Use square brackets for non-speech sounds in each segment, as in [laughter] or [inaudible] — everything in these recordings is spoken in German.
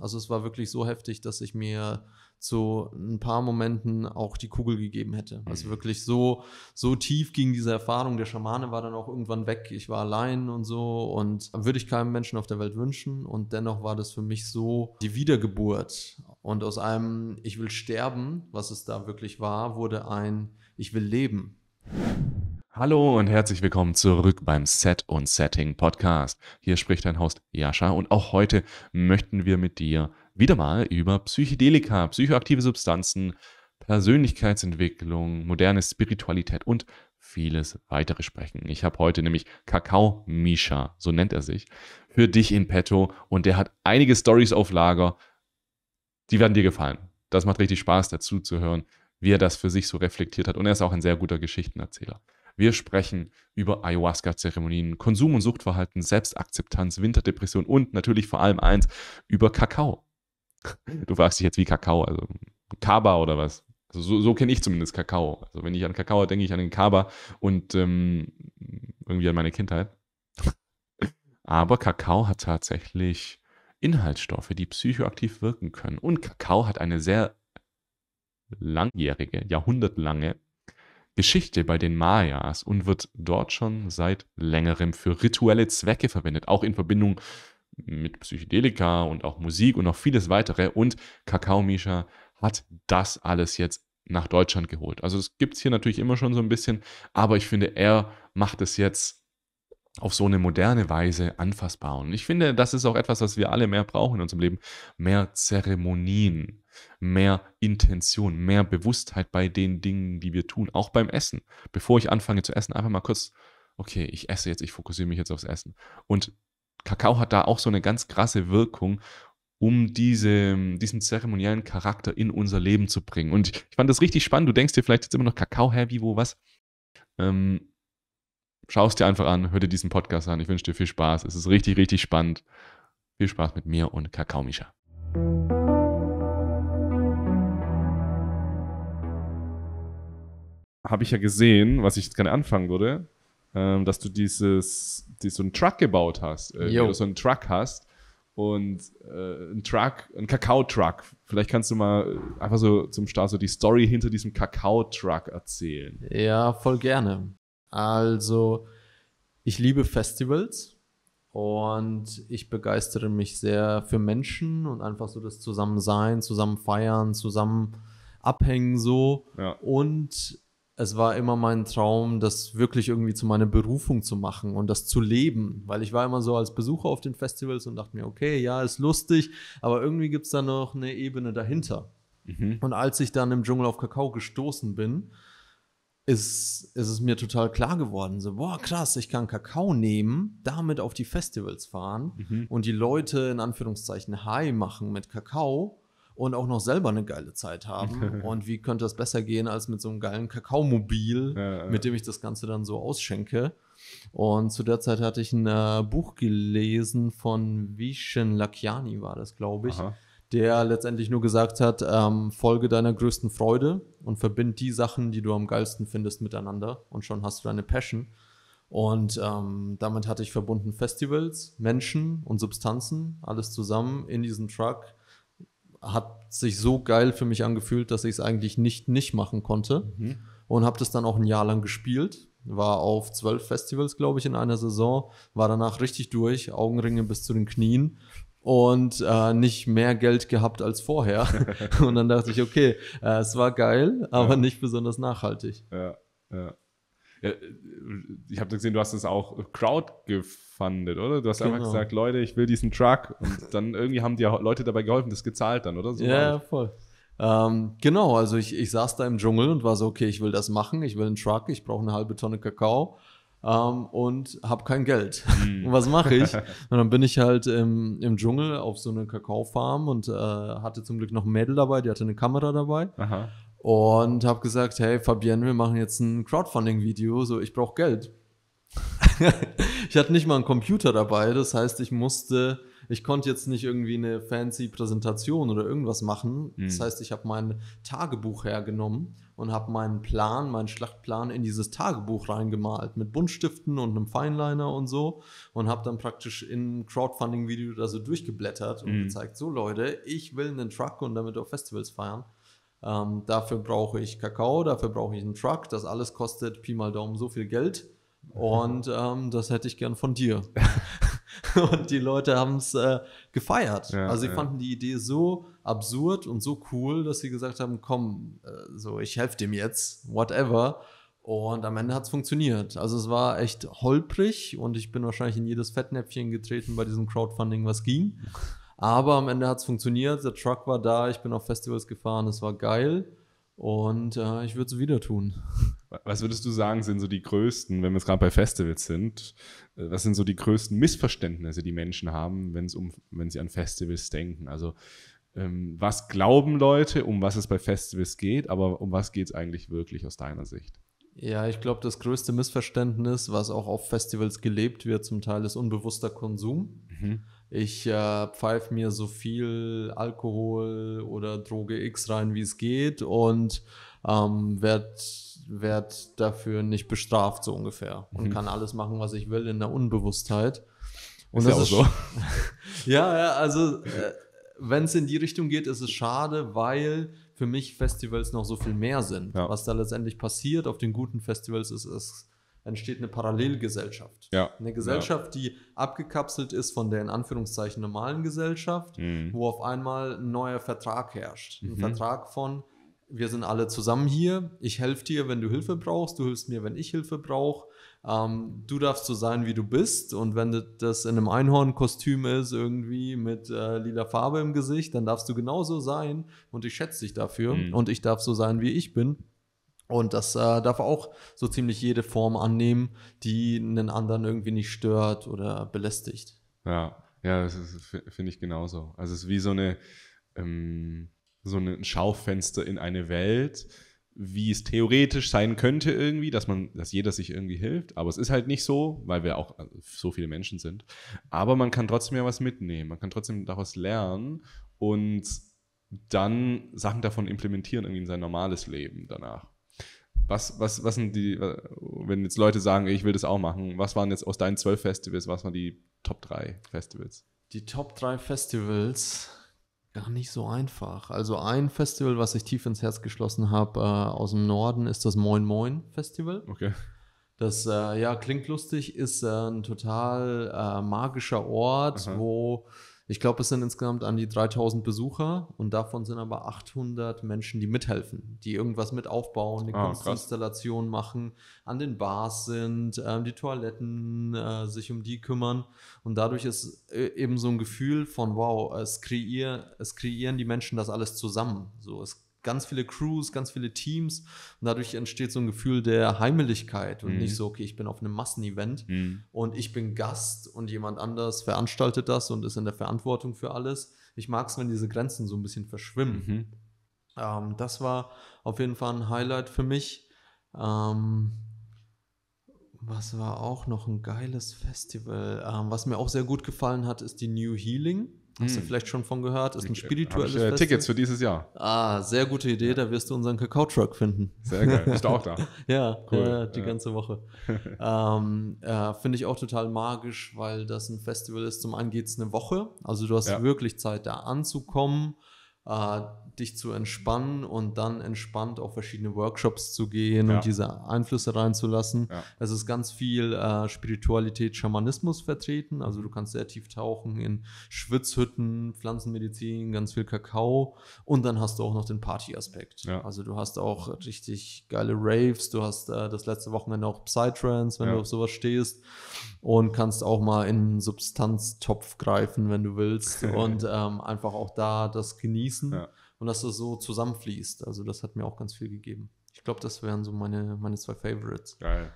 Also es war wirklich so heftig, dass ich mir zu ein paar Momenten auch die Kugel gegeben hätte. Also mhm. wirklich so, so tief ging diese Erfahrung. Der Schamane war dann auch irgendwann weg. Ich war allein und so und würde ich keinem Menschen auf der Welt wünschen. Und dennoch war das für mich so die Wiedergeburt. Und aus einem Ich will sterben, was es da wirklich war, wurde ein Ich will leben. Hallo und herzlich willkommen zurück beim Set und Setting Podcast. Hier spricht dein Host Jascha und auch heute möchten wir mit dir wieder mal über Psychedelika, psychoaktive Substanzen, Persönlichkeitsentwicklung, moderne Spiritualität und vieles weitere sprechen. Ich habe heute nämlich Kakao Misha, so nennt er sich, für dich in petto und der hat einige Stories auf Lager, die werden dir gefallen. Das macht richtig Spaß dazu zu hören, wie er das für sich so reflektiert hat und er ist auch ein sehr guter Geschichtenerzähler. Wir sprechen über Ayahuasca-Zeremonien, Konsum- und Suchtverhalten, Selbstakzeptanz, Winterdepression und natürlich vor allem eins, über Kakao. Du fragst dich jetzt wie Kakao, also Kaba oder was? Also so, so kenne ich zumindest Kakao. Also wenn ich an Kakao denke, ich an den Kaba und ähm, irgendwie an meine Kindheit. Aber Kakao hat tatsächlich Inhaltsstoffe, die psychoaktiv wirken können. Und Kakao hat eine sehr langjährige, jahrhundertlange Geschichte bei den Mayas und wird dort schon seit längerem für rituelle Zwecke verwendet, auch in Verbindung mit Psychedelika und auch Musik und noch vieles weitere. Und Kakao Misha hat das alles jetzt nach Deutschland geholt. Also das gibt es hier natürlich immer schon so ein bisschen, aber ich finde, er macht es jetzt auf so eine moderne Weise anfassbar. Und ich finde, das ist auch etwas, was wir alle mehr brauchen in unserem Leben. Mehr Zeremonien, mehr Intention, mehr Bewusstheit bei den Dingen, die wir tun, auch beim Essen. Bevor ich anfange zu essen, einfach mal kurz, okay, ich esse jetzt, ich fokussiere mich jetzt aufs Essen. Und Kakao hat da auch so eine ganz krasse Wirkung, um diese, diesen zeremoniellen Charakter in unser Leben zu bringen. Und ich fand das richtig spannend. Du denkst dir vielleicht jetzt immer noch Kakao, hä, wie, wo, was? Ähm, Schau es dir einfach an, hör dir diesen Podcast an. Ich wünsche dir viel Spaß. Es ist richtig, richtig spannend. Viel Spaß mit mir und Kakao Mischa. habe ich ja gesehen, was ich jetzt gerne anfangen würde, ähm, dass du dieses, dieses, so einen Truck gebaut hast, äh, du so einen Truck hast und äh, einen Truck, einen Kakao-Truck. Vielleicht kannst du mal äh, einfach so zum Start so die Story hinter diesem Kakao-Truck erzählen. Ja, voll gerne. Also, ich liebe Festivals und ich begeistere mich sehr für Menschen und einfach so das Zusammensein, zusammen feiern, zusammen abhängen so. Ja. Und es war immer mein Traum, das wirklich irgendwie zu meiner Berufung zu machen und das zu leben, weil ich war immer so als Besucher auf den Festivals und dachte mir, okay, ja, ist lustig, aber irgendwie gibt es da noch eine Ebene dahinter. Mhm. Und als ich dann im Dschungel auf Kakao gestoßen bin, ist, ist es mir total klar geworden, so, boah, krass, ich kann Kakao nehmen, damit auf die Festivals fahren mhm. und die Leute in Anführungszeichen high machen mit Kakao und auch noch selber eine geile Zeit haben. [laughs] und wie könnte das besser gehen als mit so einem geilen Kakaomobil, ja, mit dem ich das Ganze dann so ausschenke. Und zu der Zeit hatte ich ein äh, Buch gelesen von Vishen Lakiani, war das, glaube ich. Aha der letztendlich nur gesagt hat, ähm, folge deiner größten Freude und verbind die Sachen, die du am geilsten findest, miteinander und schon hast du deine Passion. Und ähm, damit hatte ich verbunden Festivals, Menschen und Substanzen, alles zusammen in diesem Truck hat sich so geil für mich angefühlt, dass ich es eigentlich nicht nicht machen konnte. Mhm. Und habe das dann auch ein Jahr lang gespielt. War auf zwölf Festivals, glaube ich, in einer Saison. War danach richtig durch, Augenringe bis zu den Knien und äh, nicht mehr Geld gehabt als vorher. [laughs] und dann dachte ich, okay, äh, es war geil, aber ja. nicht besonders nachhaltig. Ja, ja. Äh, ich habe gesehen, du hast es auch crowd gefundet, oder? Du hast genau. einfach gesagt, Leute, ich will diesen Truck. Und dann irgendwie haben die Leute dabei geholfen, das gezahlt dann, oder? So ja, voll. Ähm, genau, also ich, ich saß da im Dschungel und war so, okay, ich will das machen, ich will einen Truck, ich brauche eine halbe Tonne Kakao. Um, ähm, und habe kein Geld. Hm. [laughs] und was mache ich? [laughs] Und dann bin ich halt im, im Dschungel auf so eine Kakaofarm und äh, hatte zum Glück noch ein Mädel dabei, die hatte eine Kamera dabei. Aha und habe gesagt, hey Fabienne, wir machen jetzt ein Crowdfunding-Video, so ich brauche Geld. [laughs] ich hatte nicht mal einen Computer dabei, das heißt, ich musste, ich konnte jetzt nicht irgendwie eine fancy Präsentation oder irgendwas machen. Mhm. Das heißt, ich habe mein Tagebuch hergenommen und habe meinen Plan, meinen Schlachtplan in dieses Tagebuch reingemalt mit Buntstiften und einem Fineliner und so und habe dann praktisch in Crowdfunding-Video da so durchgeblättert und mhm. gezeigt, so Leute, ich will einen Truck und damit auch Festivals feiern. Ähm, dafür brauche ich Kakao, dafür brauche ich einen Truck. Das alles kostet Pi mal Daumen so viel Geld. Und ähm, das hätte ich gern von dir. [laughs] und die Leute haben es äh, gefeiert. Ja, also sie ja. fanden die Idee so absurd und so cool, dass sie gesagt haben, komm, äh, so ich helfe dem jetzt, whatever. Und am Ende hat es funktioniert. Also es war echt holprig und ich bin wahrscheinlich in jedes Fettnäpfchen getreten bei diesem Crowdfunding, was ging. Aber am Ende hat es funktioniert. Der Truck war da, ich bin auf Festivals gefahren, es war geil. Und äh, ich würde es wieder tun. Was würdest du sagen, sind so die größten, wenn wir jetzt gerade bei Festivals sind, äh, was sind so die größten Missverständnisse, die Menschen haben, wenn um, wenn sie an Festivals denken? Also ähm, was glauben Leute, um was es bei Festivals geht, aber um was geht es eigentlich wirklich aus deiner Sicht? Ja, ich glaube, das größte Missverständnis, was auch auf Festivals gelebt wird, zum Teil ist unbewusster Konsum. Mhm. Ich äh, pfeife mir so viel Alkohol oder Droge X rein, wie es geht und ähm, werde werd dafür nicht bestraft, so ungefähr. Und mhm. kann alles machen, was ich will in der Unbewusstheit. Und ist das ja ist so. [laughs] ja, ja, also äh, wenn es in die Richtung geht, ist es schade, weil für mich Festivals noch so viel mehr sind. Ja. Was da letztendlich passiert auf den guten Festivals ist, ist entsteht eine Parallelgesellschaft. Ja. Eine Gesellschaft, ja. die abgekapselt ist von der in Anführungszeichen normalen Gesellschaft, mhm. wo auf einmal ein neuer Vertrag herrscht. Ein mhm. Vertrag von, wir sind alle zusammen hier, ich helfe dir, wenn du Hilfe brauchst, du hilfst mir, wenn ich Hilfe brauche. Ähm, du darfst so sein, wie du bist. Und wenn das in einem Einhornkostüm ist, irgendwie mit äh, lila Farbe im Gesicht, dann darfst du genauso sein. Und ich schätze dich dafür. Mhm. Und ich darf so sein, wie ich bin. Und das äh, darf auch so ziemlich jede Form annehmen, die einen anderen irgendwie nicht stört oder belästigt. Ja, ja, das finde ich genauso. Also es ist wie so eine ähm, so ein Schaufenster in eine Welt, wie es theoretisch sein könnte irgendwie, dass man, dass jeder sich irgendwie hilft. Aber es ist halt nicht so, weil wir auch äh, so viele Menschen sind. Aber man kann trotzdem ja was mitnehmen. Man kann trotzdem daraus lernen und dann Sachen davon implementieren irgendwie in sein normales Leben danach. Was, was, was sind die, wenn jetzt Leute sagen, ich will das auch machen, was waren jetzt aus deinen zwölf Festivals, was waren die Top 3 Festivals? Die Top 3 Festivals gar nicht so einfach. Also ein Festival, was ich tief ins Herz geschlossen habe äh, aus dem Norden, ist das Moin Moin Festival. Okay. Das äh, ja klingt lustig, ist äh, ein total äh, magischer Ort, Aha. wo ich glaube, es sind insgesamt an die 3000 Besucher und davon sind aber 800 Menschen, die mithelfen, die irgendwas mit aufbauen, eine ah, Kunstinstallation machen, an den Bars sind, äh, die Toiletten äh, sich um die kümmern. Und dadurch ist äh, eben so ein Gefühl von, wow, es, kreier, es kreieren die Menschen das alles zusammen. So, es ganz viele Crews, ganz viele Teams und dadurch entsteht so ein Gefühl der Heimeligkeit und mhm. nicht so, okay, ich bin auf einem Massenevent mhm. und ich bin Gast und jemand anders veranstaltet das und ist in der Verantwortung für alles. Ich mag es, wenn diese Grenzen so ein bisschen verschwimmen. Mhm. Ähm, das war auf jeden Fall ein Highlight für mich. Ähm, was war auch noch ein geiles Festival? Ähm, was mir auch sehr gut gefallen hat, ist die New Healing. Hast du hm. vielleicht schon von gehört? Ist ein spirituelles ich, äh, äh Festival. Tickets für dieses Jahr. Ah, sehr gute Idee. Da wirst du unseren Kakao-Truck finden. Sehr geil. Bist [laughs] du auch da? ja, cool. Äh, die ja. ganze Woche. [laughs] ähm, äh, Finde ich auch total magisch, weil das ein Festival ist. Zum einen geht es eine Woche. Also du hast ja. wirklich Zeit, da anzukommen. Äh, dich zu entspannen und dann entspannt auf verschiedene Workshops zu gehen ja. und diese Einflüsse reinzulassen. Ja. Es ist ganz viel äh, Spiritualität, Schamanismus vertreten. Also du kannst sehr tief tauchen in Schwitzhütten, Pflanzenmedizin, ganz viel Kakao und dann hast du auch noch den Party-Aspekt. Ja. Also du hast auch richtig geile Raves, du hast äh, das letzte Wochenende auch Psytrance, wenn du auf sowas stehst und kannst auch mal in einen Substanztopf greifen, wenn du willst [laughs] und ähm, einfach auch da das genießen. Ja und dass das so zusammenfließt. Also das hat mir auch ganz viel gegeben. Ich glaube, das wären so meine, meine zwei Favorites. Geil.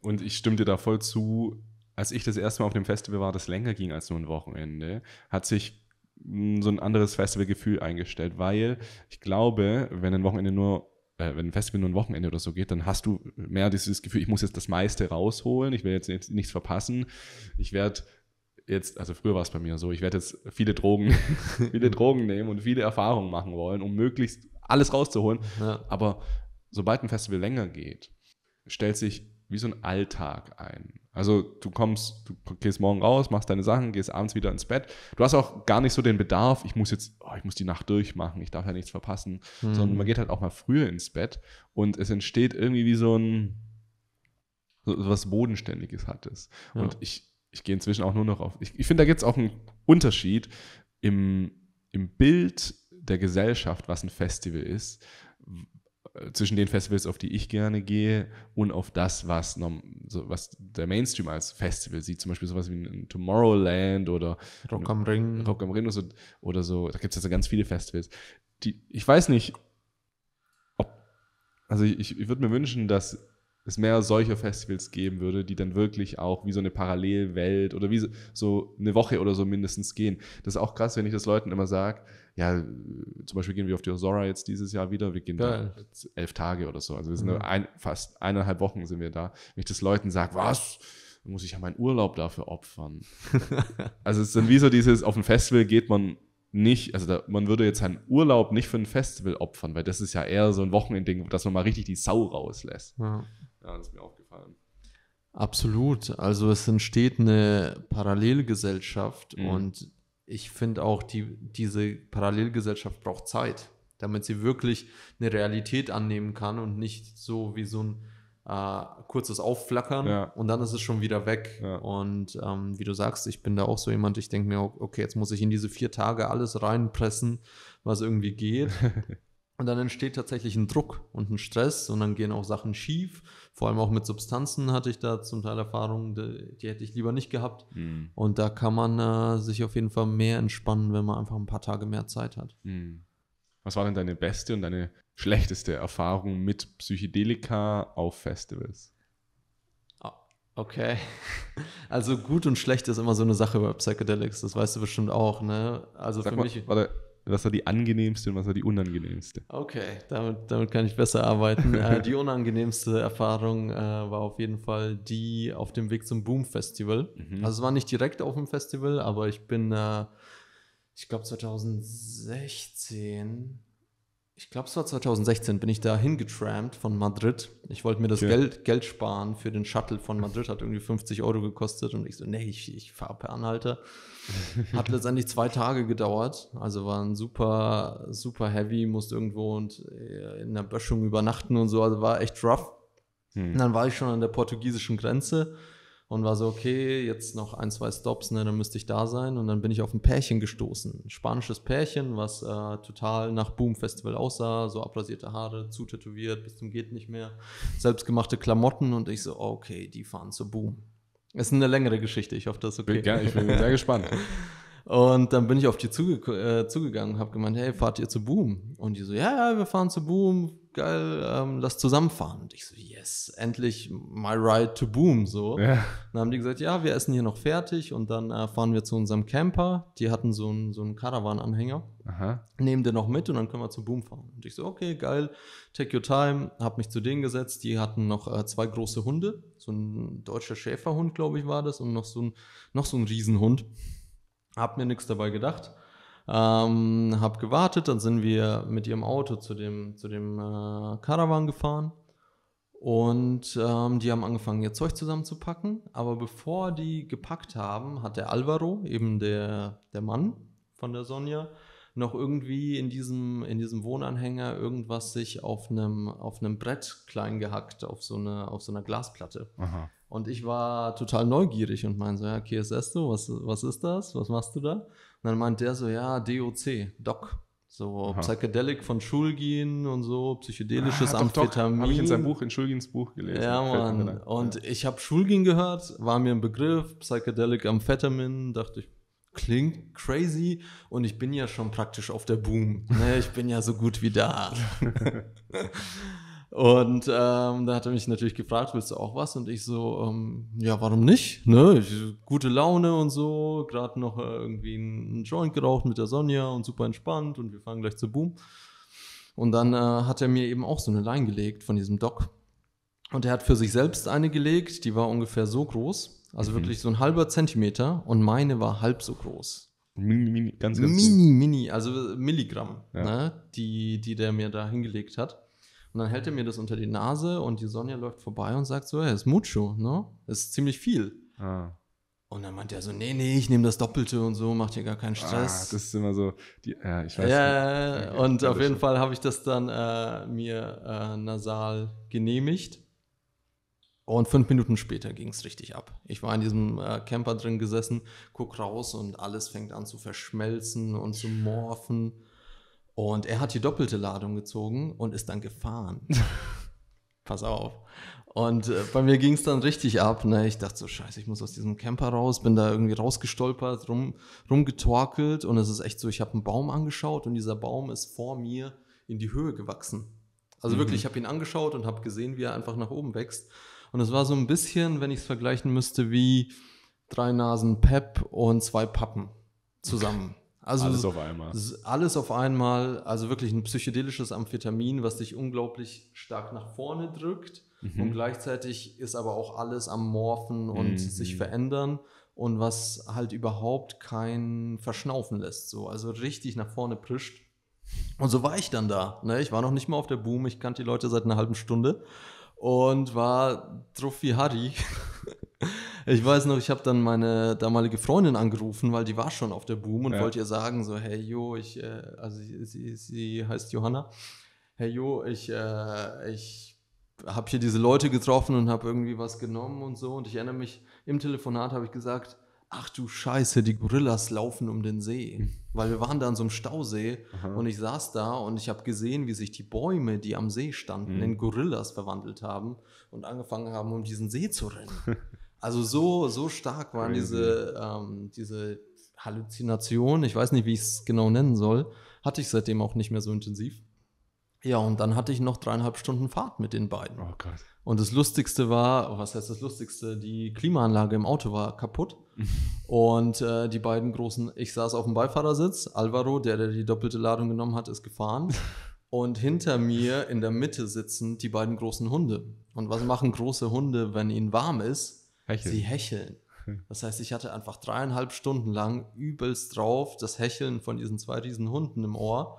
Und ich stimme dir da voll zu. Als ich das erste Mal auf dem Festival war, das länger ging als nur ein Wochenende, hat sich hm, so ein anderes Festivalgefühl eingestellt, weil ich glaube, wenn ein Wochenende nur äh, wenn ein Festival nur ein Wochenende oder so geht, dann hast du mehr dieses Gefühl, ich muss jetzt das meiste rausholen, ich will jetzt nichts verpassen, ich werde jetzt, also früher war es bei mir so, ich werde jetzt viele Drogen, [laughs] viele Drogen nehmen und viele Erfahrungen machen wollen, um möglichst alles rauszuholen. Ja. Aber sobald ein Festival länger geht, stellt sich wie so ein Alltag ein. Also du kommst, du gehst morgen raus, machst deine Sachen, gehst abends wieder ins Bett. Du hast auch gar nicht so den Bedarf, ich muss jetzt, oh, ich muss die Nacht durchmachen, ich darf ja nichts verpassen, mhm. sondern man geht halt auch mal früher ins Bett und es entsteht irgendwie wie so ein so was Bodenständiges hat es. Ja. Und ich ich gehe inzwischen auch nur noch auf. Ich, ich finde, da gibt es auch einen Unterschied im, im Bild der Gesellschaft, was ein Festival ist, äh, zwischen den Festivals, auf die ich gerne gehe, und auf das, was, was der Mainstream als Festival sieht. Zum Beispiel sowas wie ein Tomorrowland oder Rock am Ring. Rock am Ring oder so. Oder so. Da gibt es also ganz viele Festivals. Die, ich weiß nicht, ob. Also ich, ich würde mir wünschen, dass es mehr solcher Festivals geben würde, die dann wirklich auch wie so eine Parallelwelt oder wie so eine Woche oder so mindestens gehen. Das ist auch krass, wenn ich das Leuten immer sage, ja, zum Beispiel gehen wir auf die Osora jetzt dieses Jahr wieder, wir gehen da elf Tage oder so. Also wir sind mhm. ein, fast eineinhalb Wochen sind wir da. Wenn ich das Leuten sage, was? Dann muss ich ja meinen Urlaub dafür opfern. [laughs] also es ist dann wie so dieses, auf ein Festival geht man nicht, also da, man würde jetzt seinen Urlaub nicht für ein Festival opfern, weil das ist ja eher so ein Wochenending, dass man mal richtig die Sau rauslässt. Ja. Ja, das ist mir aufgefallen. Absolut. Also es entsteht eine Parallelgesellschaft mhm. und ich finde auch, die, diese Parallelgesellschaft braucht Zeit, damit sie wirklich eine Realität annehmen kann und nicht so wie so ein äh, kurzes Aufflackern ja. und dann ist es schon wieder weg. Ja. Und ähm, wie du sagst, ich bin da auch so jemand, ich denke mir, okay, jetzt muss ich in diese vier Tage alles reinpressen, was irgendwie geht. [laughs] Und dann entsteht tatsächlich ein Druck und ein Stress und dann gehen auch Sachen schief. Vor allem auch mit Substanzen hatte ich da zum Teil Erfahrungen, die, die hätte ich lieber nicht gehabt. Mm. Und da kann man äh, sich auf jeden Fall mehr entspannen, wenn man einfach ein paar Tage mehr Zeit hat. Mm. Was war denn deine beste und deine schlechteste Erfahrung mit Psychedelika auf Festivals? Ah, okay. [laughs] Also gut und schlecht ist immer so eine Sache bei Psychedelics, das weißt du bestimmt auch, ne? Also Sag für mal, mich. Warte, was war die angenehmste und was war die unangenehmste? Okay, damit, damit kann ich besser arbeiten. äh, die unangenehmste Erfahrung äh, war auf jeden Fall die auf dem Weg zum Boom Festival. Mhm. Also es war nicht direkt auf dem Festival, aber ich bin, äh, ich glaube 2016 ich glaube, es war 2016, bin ich da hingetrampt von Madrid. Ich wollte mir das okay. Geld, Geld sparen für den Shuttle von Madrid, hat irgendwie 50 Euro gekostet und ich so, nee, ich, ich fahre per Anhalter. [laughs] hat letztendlich zwei Tage gedauert, also war ein super, super heavy, musste irgendwo und äh, in der Böschung übernachten und so, also war echt rough. Hm. Und dann war ich schon an der portugiesischen Grenze und war so, okay, jetzt noch ein, zwei Stops, ne, dann müsste ich da sein. Und dann bin ich auf ein Pärchen gestoßen. Ein spanisches Pärchen, was äh, total nach Boom-Festival aussah, so abrasierte Haare, zutätowiert, bis zum geht nicht mehr, selbstgemachte Klamotten und ich so, okay, die fahren zu Boom. Ist eine längere Geschichte, ich hoffe, das ist okay. Ich ich bin sehr [laughs] gespannt. Und dann bin ich auf die zuge äh, zugegangen und habe gemeint, hey, fahrt ihr zu Boom? Und die so, ja, ja, wir fahren zu Boom, geil, ähm, lass zusammenfahren. Und ich so, yes, endlich my ride to Boom, so. Ja. Dann haben die gesagt, ja, wir essen hier noch fertig und dann äh, fahren wir zu unserem Camper. Die hatten so einen, so einen Caravan-Anhänger, nehmen den noch mit und dann können wir zu Boom fahren. Und ich so, okay, geil, take your time, habe mich zu denen gesetzt. Die hatten noch äh, zwei große Hunde, so ein deutscher Schäferhund, glaube ich, war das und noch so ein, noch so ein Riesenhund. Hab mir nichts dabei gedacht. Ähm, hab gewartet, dann sind wir mit ihrem Auto zu dem, zu dem äh, Caravan gefahren. Und ähm, die haben angefangen, ihr Zeug zusammenzupacken. Aber bevor die gepackt haben, hat der Alvaro, eben der, der Mann von der Sonja, noch irgendwie in diesem, in diesem Wohnanhänger irgendwas sich auf einem, auf einem Brett klein gehackt, auf so, eine, so einer Glasplatte. Aha. Und ich war total neugierig und meinte so, ja, KSS, du, was, was ist das? Was machst du da? Und dann meint der so, ja, DOC, Doc. So Aha. Psychedelic von Schulgin und so, psychedelisches ah, doch, Amphetamin. Habe ich in seinem Buch, in Schulgins Buch gelesen. Ja, Mann. Und ja. ich habe Schulgin gehört, war mir ein Begriff, Psychedelic Amphetamin, dachte ich, klingt crazy und ich bin ja schon praktisch auf der Boom. Ne, ich bin ja so gut wie da. [laughs] [laughs] Und ähm, da hat er mich natürlich gefragt, willst du auch was? Und ich so, ähm, ja, warum nicht? Ne? Ich, gute Laune und so, gerade noch äh, irgendwie einen Joint geraucht mit der Sonja und super entspannt und wir fahren gleich zu Boom. Und dann äh, hat er mir eben auch so eine Line gelegt von diesem Doc. Und er hat für sich selbst eine gelegt, die war ungefähr so groß, also mhm. wirklich so ein halber Zentimeter und meine war halb so groß. Mini, mini, ganz, ganz mini, mini, also äh, Milligramm, ja. ne? die, die der mir da hingelegt hat. Und dann hält er mir das unter die Nase und die Sonja läuft vorbei und sagt so, hey, ist mucho, ne? Das ist ziemlich viel. Ah. Und dann meint er so, nee, nee, ich nehme das Doppelte und so, macht hier gar keinen ah, Stress. Ah, das ist immer so, die, ja, ich weiß ja, nicht. Ja, und auf jeden Fall habe ich das dann äh, mir äh, nasal genehmigt. Und fünf Minuten später ging es richtig ab. Ich war in diesem äh, Camper drin gesessen, guck raus und alles fängt an zu verschmelzen und zu morphen. Und er hat die doppelte Ladung gezogen und ist dann gefahren. [laughs] Pass auf. Und äh, bei mir ging es dann richtig ab. Ne? Ich dachte so, scheiße, ich muss aus diesem Camper raus. Bin da irgendwie rausgestolpert, rum, rumgetorkelt. Und es ist echt so, ich habe einen Baum angeschaut und dieser Baum ist vor mir in die Höhe gewachsen. Also mhm. wirklich, ich habe ihn angeschaut und habe gesehen, wie er einfach nach oben wächst. Und es war so ein bisschen, wenn ich es vergleichen müsste, wie drei Nasen Pep und zwei Pappen zusammen. Also alles auf einmal. Alles auf einmal, also wirklich ein psychedelisches Amphetamin, was dich unglaublich stark nach vorne drückt. Mhm. Und gleichzeitig ist aber auch alles am Morphen und mhm. sich verändern und was halt überhaupt kein Verschnaufen lässt. So. Also richtig nach vorne prischt. Und so war ich dann da. Ne? Ich war noch nicht mal auf der Boom, ich kannte die Leute seit einer halben Stunde und war Trophy Harry. [laughs] Ich weiß noch, ich habe dann meine damalige Freundin angerufen, weil die war schon auf der Boom und ja. wollte ihr sagen, so, hey, Jo, ich, äh, also sie, sie, sie, heißt Johanna, hey, Jo, ich, äh, ich habe hier diese Leute getroffen und habe irgendwie was genommen und so und ich erinnere mich, im Telefonat habe ich gesagt, ach du Scheiße, die Gorillas laufen um den See. [laughs] Weil wir waren da an so einem Stausee Aha. und ich saß da und ich habe gesehen, wie sich die Bäume, die am See standen, mhm. in Gorillas verwandelt haben und angefangen haben, um diesen See zu rennen. [laughs] Also so, so stark waren diese, ähm, diese Halluzinationen, ich weiß nicht, wie ich es genau nennen soll, hatte ich seitdem auch nicht mehr so intensiv. Ja, und dann hatte ich noch dreieinhalb Stunden Fahrt mit den beiden. Oh Gott. Und das Lustigste war, oh, was heißt das Lustigste? Die Klimaanlage im Auto war kaputt. [laughs] und äh, die beiden großen, ich saß auf dem Beifahrersitz, Alvaro, der, der die doppelte Ladung genommen hat, ist gefahren. [laughs] und hinter mir in der Mitte sitzen die beiden großen Hunde. Und was machen große Hunde, wenn ihnen warm ist? Hecheln. Sie hecheln. Hm. Das heißt, ich hatte einfach dreieinhalb Stunden lang übelst drauf das Hecheln von diesen zwei riesen Hunden im Ohr.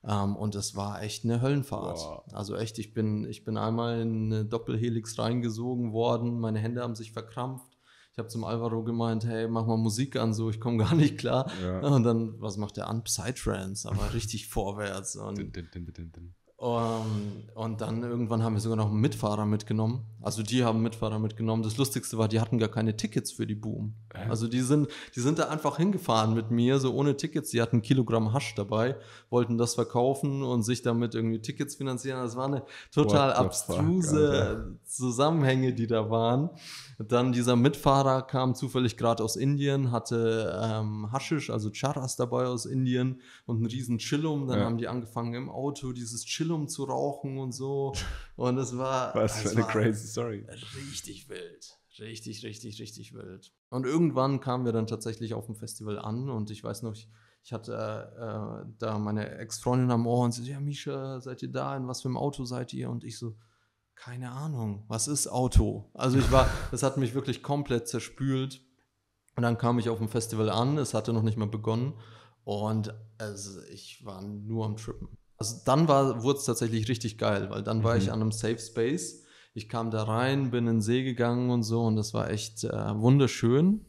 Um, ähm, und das war echt eine Höllenfahrt. Wow. Also echt, ich bin, ich bin einmal in eine Doppelhelix reingesogen worden, meine Hände haben sich verkrampft. Ich habe zum Alvaro gemeint, hey, mach mal Musik an, so ich komme gar nicht klar. Ja. Und dann, was macht der an? Psytrance, aber richtig [laughs] vorwärts. Und, um, ähm, und dann irgendwann haben wir sogar noch einen Mitfahrer mitgenommen also die haben Mitfahrer mitgenommen. Das Lustigste war, die hatten gar keine Tickets für die Boom. Äh? Also die sind, die sind da einfach hingefahren mit mir, so ohne Tickets. Die hatten ein Kilogramm Hasch dabei, wollten das verkaufen und sich damit irgendwie Tickets finanzieren. Das war eine total abstruse fuck, Zusammenhänge, die da waren. Dann dieser Mitfahrer kam zufällig gerade aus Indien, hatte ähm, Haschisch, also Charas dabei aus Indien und einen riesen Chillum. Dann ja. haben die angefangen im Auto dieses Chillum zu rauchen und so. [laughs] Und es war. Was für eine crazy Story. Richtig wild. Richtig, richtig, richtig wild. Und irgendwann kamen wir dann tatsächlich auf dem Festival an und ich weiß noch, ich, ich hatte äh, da meine Ex-Freundin am Ohr und sie so, ja, Misha, seid ihr da? In was für einem Auto seid ihr? Und ich so, keine Ahnung, was ist Auto? Also ich war, [laughs] das hat mich wirklich komplett zerspült. Und dann kam ich auf dem Festival an, es hatte noch nicht mal begonnen. Und also ich war nur am Trippen also dann wurde es tatsächlich richtig geil, weil dann war ich mhm. an einem Safe Space. Ich kam da rein, bin in den See gegangen und so und das war echt äh, wunderschön.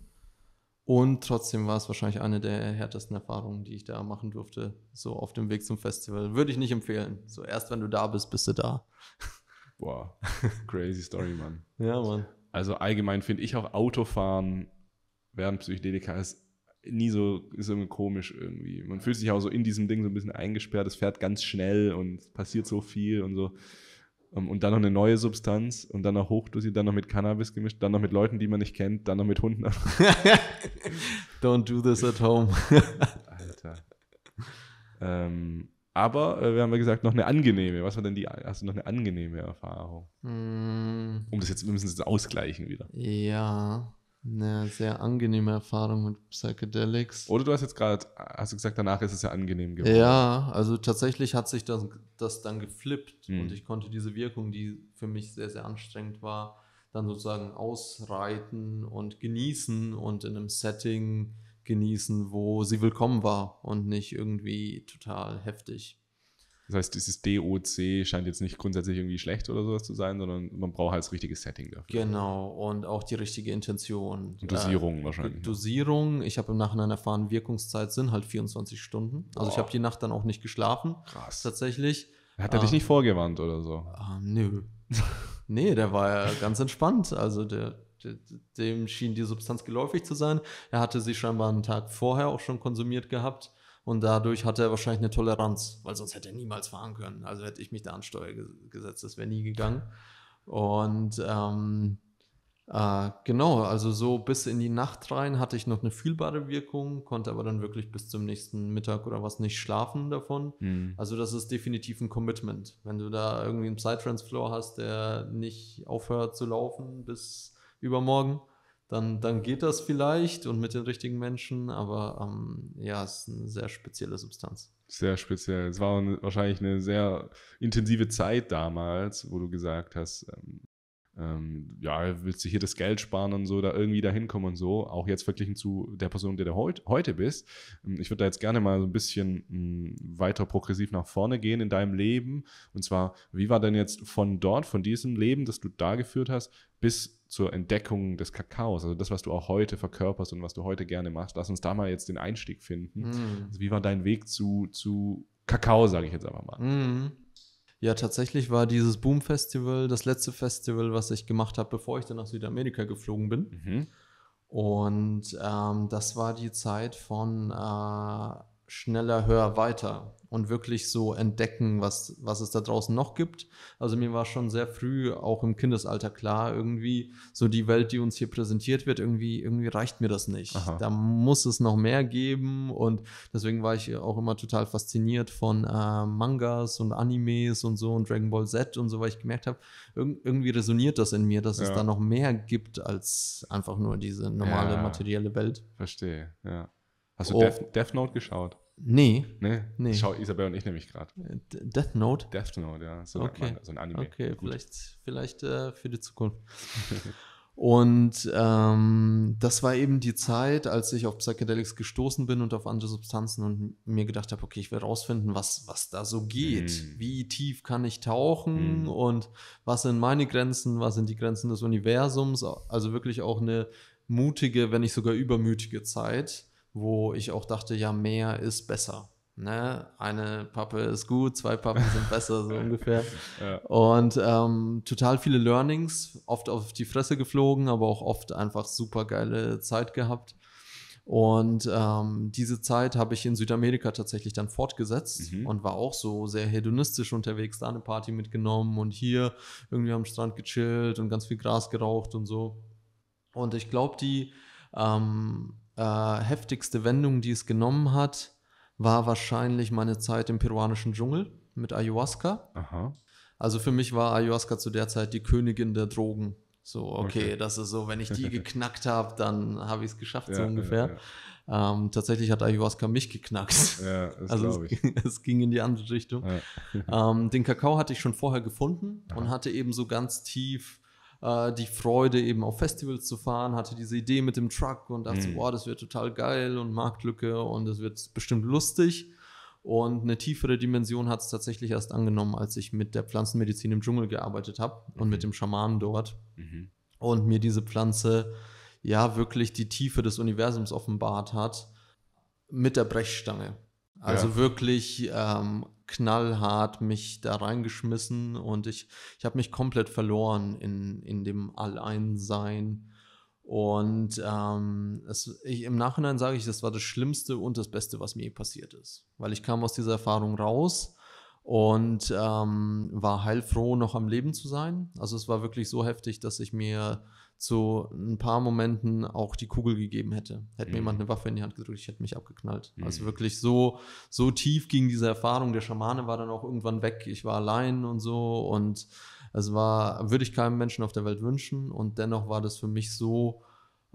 Und trotzdem war es wahrscheinlich eine der härtesten Erfahrungen, die ich da machen durfte, so auf dem Weg zum Festival. Würde ich nicht empfehlen. So erst wenn du da bist, bist du da. [laughs] Boah, [laughs] crazy Story, Mann. ja, Mann. Also allgemein finde ich auch Autofahren während Psychedelika ist nie so, ist irgendwie komisch irgendwie. Man fühlt sich auch so in diesem Ding so ein bisschen eingesperrt, es fährt ganz schnell und passiert so viel und so. Ähm, und dann noch eine neue Substanz und dann noch hochdosiert, dann noch mit Cannabis gemischt, dann noch mit Leuten, die man nicht kennt, dann noch mit Hunden. [laughs] Don't do this at home. Alter. Ähm, aber äh, wir haben ja gesagt, noch eine angenehme. Was war denn die? Hast du noch eine angenehme Erfahrung? Mm. Um das jetzt, wir müssen das jetzt ausgleichen wieder. Ja eine sehr angenehme Erfahrung mit Psychedelics. Oder du hast jetzt gerade, hast du gesagt, danach ist es ja angenehm geworden. Ja, also tatsächlich hat sich das, das dann geflippt mhm. und ich konnte diese Wirkung, die für mich sehr, sehr anstrengend war, dann sozusagen ausreiten und genießen und in einem Setting genießen, wo sie willkommen war und nicht irgendwie total heftig. Das heißt, dieses DOC scheint jetzt nicht grundsätzlich irgendwie schlecht oder sowas zu sein, sondern man braucht halt das richtige Setting dafür. Genau, und auch die richtige Intention. Dosierung äh, wahrscheinlich. Ne? Dosierung, ich habe im Nachhinein erfahren, Wirkungszeit sind halt 24 Stunden. Also Boah. ich habe die Nacht dann auch nicht geschlafen. Krass. Tatsächlich. Hat er ähm, dich nicht ähm, vorgewarnt oder so? Ähm, nö. [laughs] nee, der war ja ganz entspannt. Also der, dem schien die Substanz geläufig zu sein. Er hatte sie scheinbar einen Tag vorher auch schon konsumiert gehabt. Und dadurch hatte er wahrscheinlich eine Toleranz, weil sonst hätte er niemals fahren können. Also hätte ich mich da an Steuer gesetzt, das wäre nie gegangen. Und ähm, äh, genau, also so bis in die Nacht rein hatte ich noch eine fühlbare Wirkung, konnte aber dann wirklich bis zum nächsten Mittag oder was nicht schlafen davon. Mhm. Also das ist definitiv ein Commitment. Wenn du da irgendwie einen Psytrance-Floor hast, der nicht aufhört zu laufen bis übermorgen, dann, dann geht das vielleicht und mit den richtigen Menschen, aber ähm, ja, es ist eine sehr spezielle Substanz. Sehr speziell. Es war wahrscheinlich eine sehr intensive Zeit damals, wo du gesagt hast, ähm, ähm, ja, willst du hier das Geld sparen und so, da irgendwie dahin kommen und so, auch jetzt verglichen zu der Person, der du heut, heute bist. Ähm, ich würde da jetzt gerne mal so ein bisschen m, hm, weiter progressiv nach vorne gehen in deinem Leben. Und zwar, wie war denn jetzt von dort, von diesem Leben, das du da geführt hast, bis zur Entdeckung des Kakaos, also das, was du auch heute verkörperst und was du heute gerne machst. Lass uns da mal jetzt den Einstieg finden. Mhm. Also wie war dein Weg zu, zu Kakao, sage ich jetzt einfach mal? Mhm. Ja, tatsächlich war dieses Boom Festival das letzte Festival, was ich gemacht habe, bevor ich dann nach Südamerika geflogen bin. Mhm. Und ähm, das war die Zeit von äh, schneller, höher, weiter und wirklich so entdecken, was, was es da draußen noch gibt. Also mir war schon sehr früh, auch im Kindesalter klar, irgendwie so die Welt, die uns hier präsentiert wird, irgendwie, irgendwie reicht mir das nicht. Aha. Da muss es noch mehr geben und deswegen war ich auch immer total fasziniert von äh, Mangas und Animes und so und Dragon Ball Z und so, weil ich gemerkt habe, irg irgendwie resoniert das in mir, dass ja. es da noch mehr gibt als einfach nur diese normale ja, materielle Welt. Verstehe, ja. Hast du oh. Death, Death, Note geschaut? Nee. Nee. nee. Schau Isabel und ich nämlich gerade. Äh, Death Note? Death Note, ja. So, okay. ein, so ein Anime. Okay, Gut. vielleicht, vielleicht äh, für die Zukunft. [laughs] und ähm, das war eben die Zeit, als ich auf Psychedelics gestoßen bin und auf andere Substanzen und mir gedacht habe, okay, ich will rausfinden, was, was da so geht. Mm. Wie tief kann ich tauchen mm. und was sind meine Grenzen, was sind die Grenzen des Universums. Also wirklich auch eine mutige, wenn nicht sogar übermütige Zeit wo ich auch dachte, ja, mehr ist besser. Ne? Eine Pappe ist gut, zwei Pappen sind besser, so [laughs] ungefähr. Ja. Und ähm, total viele Learnings, oft auf die Fresse geflogen, aber auch oft einfach super geile Zeit gehabt. Und ähm, diese Zeit habe ich in Südamerika tatsächlich dann fortgesetzt mhm. und war auch so sehr hedonistisch unterwegs, da eine Party mitgenommen und hier irgendwie am Strand gechillt und ganz viel Gras geraucht und so. Und ich glaube, die ähm, äh, heftigste Wendung, die es genommen hat, war wahrscheinlich meine Zeit im peruanischen Dschungel mit Ayahuasca. Aha. Also für mich war Ayahuasca zu der Zeit die Königin der Drogen. So, okay, okay. das ist so, wenn ich die [laughs] geknackt habe, dann habe ich es geschafft, ja, so ungefähr. Ja, ja. Ähm, tatsächlich hat Ayahuasca mich geknackt. also es, [laughs] es, ging in die andere Richtung. Ähm, den Kakao hatte ich schon vorher gefunden Aha. und hatte eben so ganz tief äh, die Freude, eben auf Festivals zu fahren, hatte diese Idee mit dem Truck und dachte, mhm. boah, das wird total geil und Marktlücke und es wird bestimmt lustig. Und eine tiefere Dimension hat es tatsächlich erst angenommen, als ich mit der Pflanzenmedizin im Dschungel gearbeitet habe mhm. und mit mhm. dem Schamanen dort mhm. und mir diese Pflanze ja wirklich die Tiefe des Universums offenbart hat mit der Brechstange. Also ja. wirklich ähm, knallhart mich da reingeschmissen und ich, ich habe mich komplett verloren in, in dem Alleinsein. Und ähm, es, ich, im Nachhinein sage ich, das war das Schlimmste und das Beste, was mir passiert ist. Weil ich kam aus dieser Erfahrung raus und ähm, war heilfroh, noch am Leben zu sein. Also es war wirklich so heftig, dass ich mir zu ein paar Momenten auch die Kugel gegeben hätte. Hätte mhm. mir jemand mhm. eine Waffe in die Hand gedrückt, ich hätte mich abgeknallt. Also mhm. Also wirklich so, so tief ging diese Erfahrung. Der Schamane war dann auch irgendwann weg. Ich war allein und so. Und es war, würde ich keinem Menschen auf der Welt wünschen. Und dennoch war das für mich so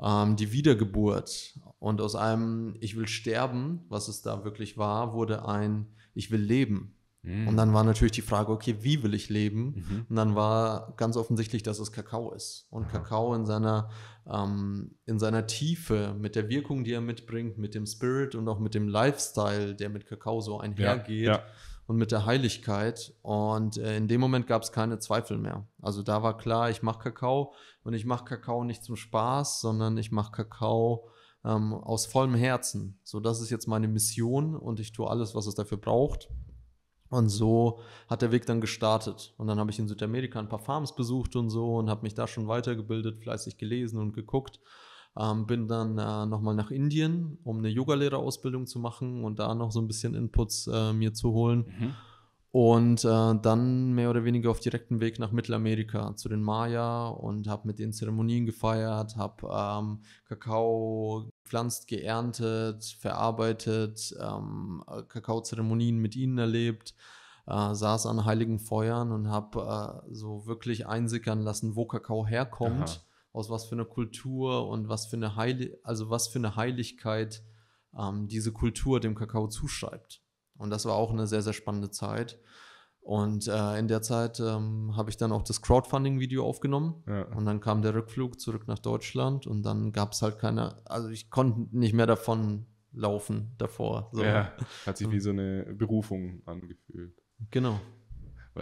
ähm, die Wiedergeburt. Und aus einem Ich will sterben, was es da wirklich war, wurde ein Ich will leben. Mhm. Und dann war natürlich die Frage, okay, wie will ich leben? Mhm. Und dann war ganz offensichtlich, dass es Kakao ist. Und Kakao in seiner, ähm, in seiner Tiefe, mit der Wirkung, die er mitbringt, mit dem Spirit und auch mit dem Lifestyle, der mit Kakao so einhergeht. Ja, ja und mit der Heiligkeit. Und äh, in dem Moment gab es keine Zweifel mehr. Also da war klar, ich mache Kakao und ich mache Kakao nicht zum Spaß, sondern ich mache Kakao ähm, aus vollem Herzen. So, das ist jetzt meine Mission und ich tue alles, was es dafür braucht. Und so hat der Weg dann gestartet. Und dann habe ich in Südamerika ein paar Farms besucht und so und habe mich da schon weitergebildet, fleißig gelesen und geguckt. Ähm, bin dann äh, nochmal nach Indien, um eine Yogalehrerausbildung zu machen und da noch so ein bisschen Inputs äh, mir zu holen. Mhm und äh, dann mehr oder weniger auf direktem Weg nach Mittelamerika zu den Maya und habe mit denen Zeremonien gefeiert, habe ähm, Kakao gepflanzt, geerntet, verarbeitet, ähm, äh, Kakaozeremonien mit ihnen erlebt. Äh, saß an heiligen Feuern und habe äh, so wirklich einsickern lassen, wo Kakao herkommt, Aha. aus was für einer Kultur und was für eine Heil also was für eine Heiligkeit ähm, diese Kultur dem Kakao zuschreibt. Und das war auch eine sehr, sehr spannende Zeit. Und äh, in der Zeit ähm, habe ich dann auch das Crowdfunding-Video aufgenommen. Ja. Und dann kam der Rückflug zurück nach Deutschland und dann gab es halt keine, also ich konnte nicht mehr davon laufen davor. So. Ja, [laughs] hat sich wie so eine Berufung angefühlt. Genau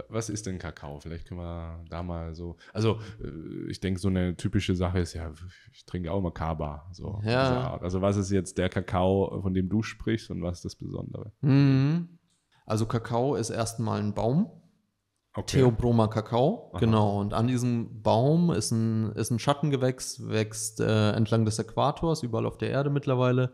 was ist denn Kakao? Vielleicht können wir da mal so. Also, äh, ich denke, so eine typische Sache ist ja, ich trinke auch immer Kaba. So ja. Also, was ist jetzt der Kakao, von dem du sprichst und was ist das Besondere? Mhm. Also, Kakao ist erstmal ein Baum. Okay. Theobroma Kakao, Aha. genau. Und an diesem Baum ist ein, ist ein Schattengewächs, wächst äh, entlang des Äquators, überall auf der Erde mittlerweile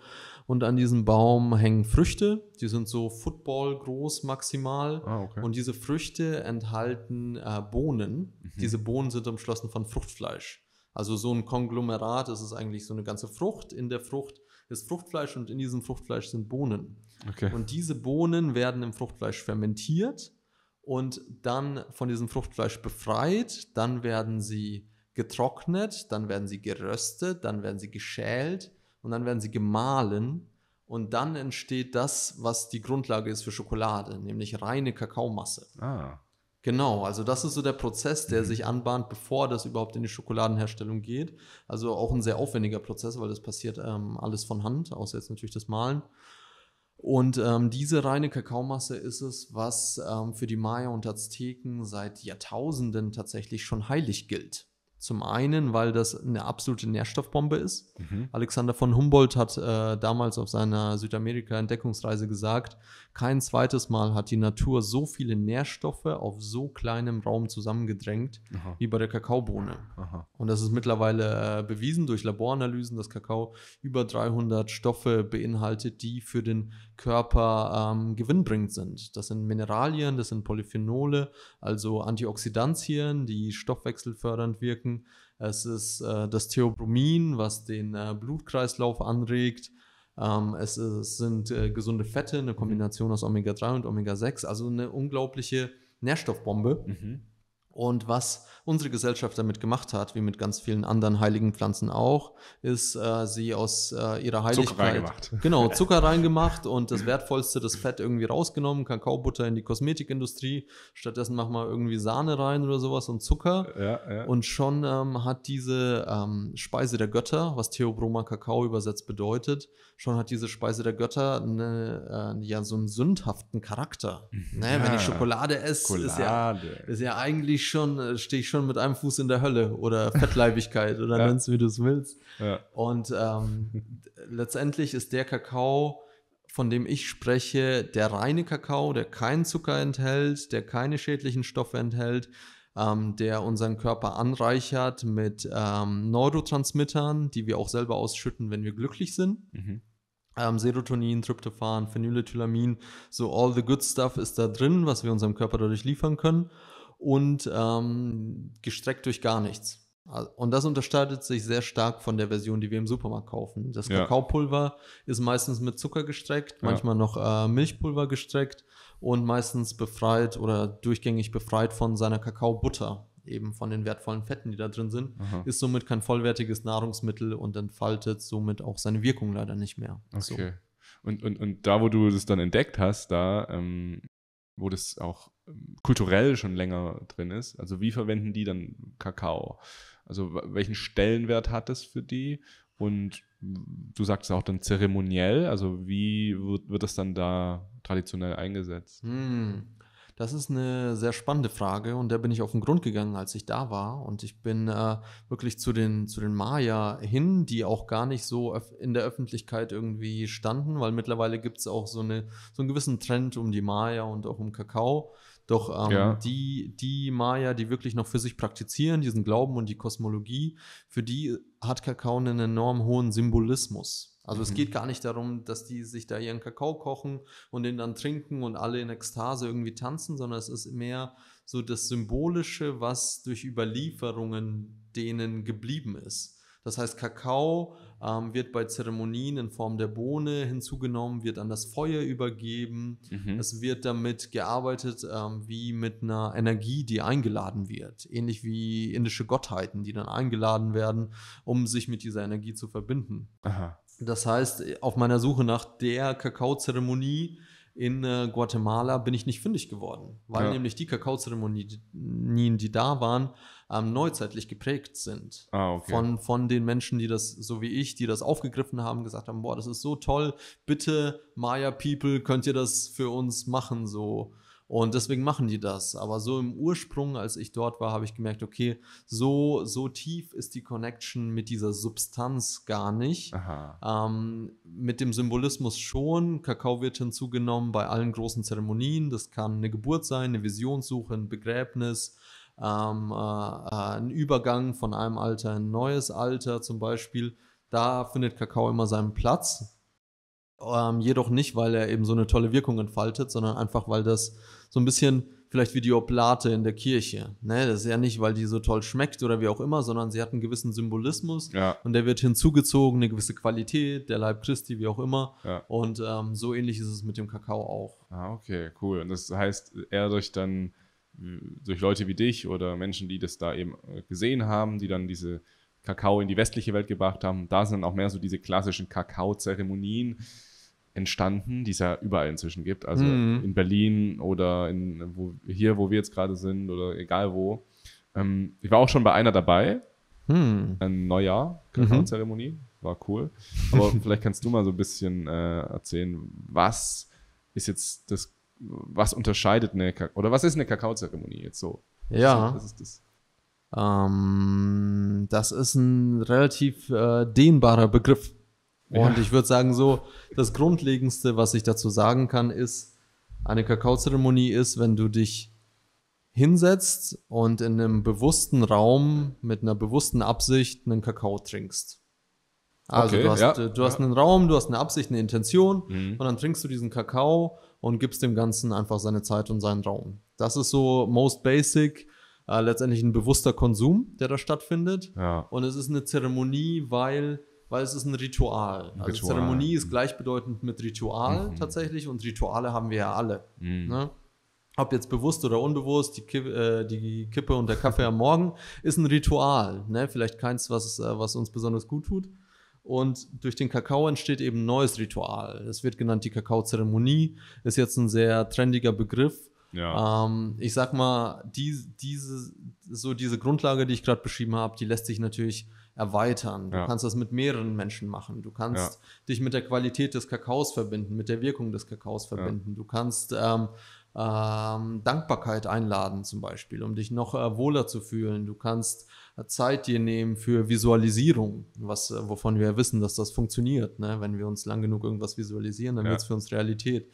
und an diesem Baum hängen Früchte, die sind so Football groß maximal ah, okay. und diese Früchte enthalten äh, Bohnen. Mhm. Diese Bohnen sind umschlossen von Fruchtfleisch. Also so ein Konglomerat, das ist eigentlich so eine ganze Frucht. In der Frucht ist Fruchtfleisch und in diesem Fruchtfleisch sind Bohnen. Okay. Und diese Bohnen werden im Fruchtfleisch fermentiert und dann von diesem Fruchtfleisch befreit. Dann werden sie getrocknet, dann werden sie geröstet, dann werden sie geschält und dann werden sie gemahlen und dann entsteht das, was die Grundlage ist für Schokolade, nämlich reine Kakaomasse. Ah. Genau, also das ist so der Prozess, der mhm. sich anbahnt, bevor das überhaupt in die Schokoladenherstellung geht. Also auch ein sehr aufwendiger Prozess, weil das passiert ähm, alles von Hand, außer jetzt natürlich das Mahlen. Und ähm, diese reine Kakaomasse ist es, was ähm, für die Maya und Azteken seit Jahrtausenden tatsächlich schon heilig gilt. Zum einen, weil das eine absolute Nährstoffbombe ist. Mhm. Alexander von Humboldt hat äh, damals auf seiner Südamerika-Entdeckungsreise gesagt, kein zweites Mal hat die Natur so viele Nährstoffe auf so kleinem Raum zusammengedrängt Aha. wie bei der Kakaobohne. Aha. Und das ist mittlerweile äh, bewiesen durch Laboranalysen, dass Kakao über 300 Stoffe beinhaltet, die für den Körper ähm, gewinnbringend sind. Das sind Mineralien, das sind Polyphenole, also Antioxidantien, die stoffwechselfördernd wirken. Es ist äh, das Theobromin, was den äh, Blutkreislauf anregt. Ähm, es, es, sind äh, gesunde Fette, eine mhm. Kombination aus Omega-3 und Omega-6, also eine unglaubliche Nährstoffbombe. Mhm. Und was unsere Gesellschaft damit gemacht hat, wie mit ganz vielen anderen heiligen Pflanzen auch, ist äh, sie aus äh, ihrer Heiligkeit. Zucker reingemacht. [laughs] Genau, Zucker reingemacht und das Wertvollste, das Fett irgendwie rausgenommen, Kakaobutter in die Kosmetikindustrie. Stattdessen machen wir irgendwie Sahne rein oder sowas und Zucker. Ja, ja. Und schon ähm, hat diese ähm, Speise der Götter, was Theobroma Kakao übersetzt bedeutet, schon hat diese Speise der Götter eine, äh, ja so einen sündhaften Charakter. Mhm. Ne? Wenn ich Schokolade esse, Ist, ja, ist ja eigentlich schon, äh, stehe ich schon mit einem Fuß in der Hölle oder [laughs] Fettleibigkeit oder ja. nennst wie du es willst. Ja. Und ähm, [laughs] letztendlich ist der Kakao, von dem ich spreche, der reine Kakao, der keinen Zucker enthält, der keine schädlichen Stoffe enthält, ähm, der unseren Körper anreichert mit ähm, Neurotransmittern, die wir auch selber ausschütten, wenn wir glücklich sind. Mhm. Ähm, Serotonin, Tryptophan, Phenylethylamin, so all the good stuff ist da drin, was wir unserem Körper dadurch liefern können und ähm, gestreckt durch gar nichts. Und das unterscheidet sich sehr stark von der Version, die wir im Supermarkt kaufen. Das ja. Kakaopulver ist meistens mit Zucker gestreckt, manchmal noch äh, Milchpulver gestreckt und meistens befreit oder durchgängig befreit von seiner Kakaobutter, eben von den wertvollen Fetten, die da drin sind. Aha. Ist somit kein vollwertiges Nahrungsmittel und entfaltet somit auch seine Wirkung leider nicht mehr. Okay. So. Und, und, und da, wo du es dann entdeckt hast, da, ähm, wo das auch kulturell schon länger drin ist. Also wie verwenden die dann Kakao? Also welchen Stellenwert hat das für die? Und du sagst auch dann zeremoniell, also wie wird, wird das dann da traditionell eingesetzt? Hm. Das ist eine sehr spannende Frage und da bin ich auf den Grund gegangen, als ich da war. Und ich bin äh, wirklich zu den, zu den Maya hin, die auch gar nicht so in der Öffentlichkeit irgendwie standen, weil mittlerweile gibt es auch so, eine, so einen gewissen Trend um die Maya und auch um Kakao. Doch ähm, ja. die, die Maya, die wirklich noch für sich praktizieren, diesen Glauben und die Kosmologie, für die hat Kakao einen enorm hohen Symbolismus. Also mhm. es geht gar nicht darum, dass die sich da ihren Kakao kochen und den dann trinken und alle in Ekstase irgendwie tanzen, sondern es ist mehr so das Symbolische, was durch Überlieferungen denen geblieben ist. Das heißt, Kakao ähm, wird bei Zeremonien in Form der Bohne hinzugenommen, wird an das Feuer übergeben. Mhm. Es wird damit gearbeitet ähm, wie mit einer Energie, die eingeladen wird. Ähnlich wie indische Gottheiten, die dann eingeladen werden, um sich mit dieser Energie zu verbinden. Aha. Das heißt, auf meiner Suche nach der Kakaozeremonie in äh, Guatemala bin ich nicht fündig geworden, weil ja. nämlich die Kakaozeremonien, die da waren, ähm, neuzeitlich geprägt sind. Ah, okay. von, von den Menschen, die das, so wie ich, die das aufgegriffen haben, gesagt haben, boah, das ist so toll, bitte Maya People, könnt ihr das für uns machen so. Und deswegen machen die das. Aber so im Ursprung, als ich dort war, habe ich gemerkt, okay, so, so tief ist die Connection mit dieser Substanz gar nicht. Ähm, mit dem Symbolismus schon. Kakao wird hinzugenommen bei allen großen Zeremonien. Das kann eine Geburt sein, eine Visionssuche, ein Begräbnis, ähm, äh, äh, ein Übergang von einem Alter in ein neues Alter zum Beispiel. Da findet Kakao immer seinen Platz. Ähm, jedoch nicht, weil er eben so eine tolle Wirkung entfaltet, sondern einfach, weil das so ein bisschen vielleicht wie die Oblate in der Kirche. Ne? Das ist ja nicht, weil die so toll schmeckt oder wie auch immer, sondern sie hat einen gewissen Symbolismus ja. und der wird hinzugezogen, eine gewisse Qualität, der Leib Christi, wie auch immer. Ja. Und ähm, so ähnlich ist es mit dem Kakao auch. Ah, okay, cool. Und das heißt, er durch dann äh, durch Leute wie dich oder Menschen, die das da eben äh, gesehen haben, die dann diese Kakao in die westliche Welt gebracht haben. Da sind dann auch mehr so diese klassischen Kakao-Zeremonien entstanden, die es ja überall inzwischen gibt. Also mhm. in Berlin oder in, wo, hier, wo wir jetzt gerade sind oder egal wo. Ähm, ich war auch schon bei einer dabei. Mhm. Ein Neujahr, Kakao-Zeremonie. Mhm. War cool. Aber [laughs] vielleicht kannst du mal so ein bisschen äh, erzählen, was ist jetzt das was unterscheidet eine Kakao oder was ist eine Kakaozeremonie jetzt so? Ja. Was ist das? Ähm, das ist ein relativ äh, dehnbarer Begriff. Und ja. ich würde sagen, so das Grundlegendste, was ich dazu sagen kann, ist, eine Kakaozeremonie ist, wenn du dich hinsetzt und in einem bewussten Raum mit einer bewussten Absicht einen Kakao trinkst. Also okay, du, hast, ja, äh, du hast ja. einen Raum, du hast eine Absicht, eine Intention mhm. und dann trinkst du diesen Kakao und gibst dem Ganzen einfach seine Zeit und seinen Raum. Das ist so most basic, äh, letztendlich ein bewusster Konsum, der da stattfindet. Ja. Und es ist eine Zeremonie, weil, weil es ist ein Ritual. Ein also Ritual. Zeremonie ist mhm. gleichbedeutend mit Ritual mhm. tatsächlich und Rituale haben wir ja alle. Mhm. Ne? ob jetzt bewusst oder unbewusst, die, Kippe, äh, die Kippe und der Kaffee am Morgen ist ein Ritual. Ne? Vielleicht keins, was, äh, was uns besonders gut tut. Und durch den Kakao entsteht eben ein neues Ritual. Es wird genannt die Kakaozeremonie, ist jetzt ein sehr trendiger Begriff. Ja. Ähm, ich sag mal, die, diese, so diese Grundlage, die ich gerade beschrieben habe, die lässt sich natürlich erweitern. Du ja. kannst das mit mehreren Menschen machen. Du kannst ja. dich mit der Qualität des Kakaos verbinden, mit der Wirkung des Kakaos verbinden. Du kannst ähm, ähm, Dankbarkeit einladen zum Beispiel, um dich noch äh, wohler zu fühlen. Du kannst äh, Zeit dir nehmen für Visualisierung, was, äh, wovon wir wissen, dass das funktioniert. Ne? Wenn wir uns lang genug irgendwas visualisieren, dann ja. wird es für uns Realität.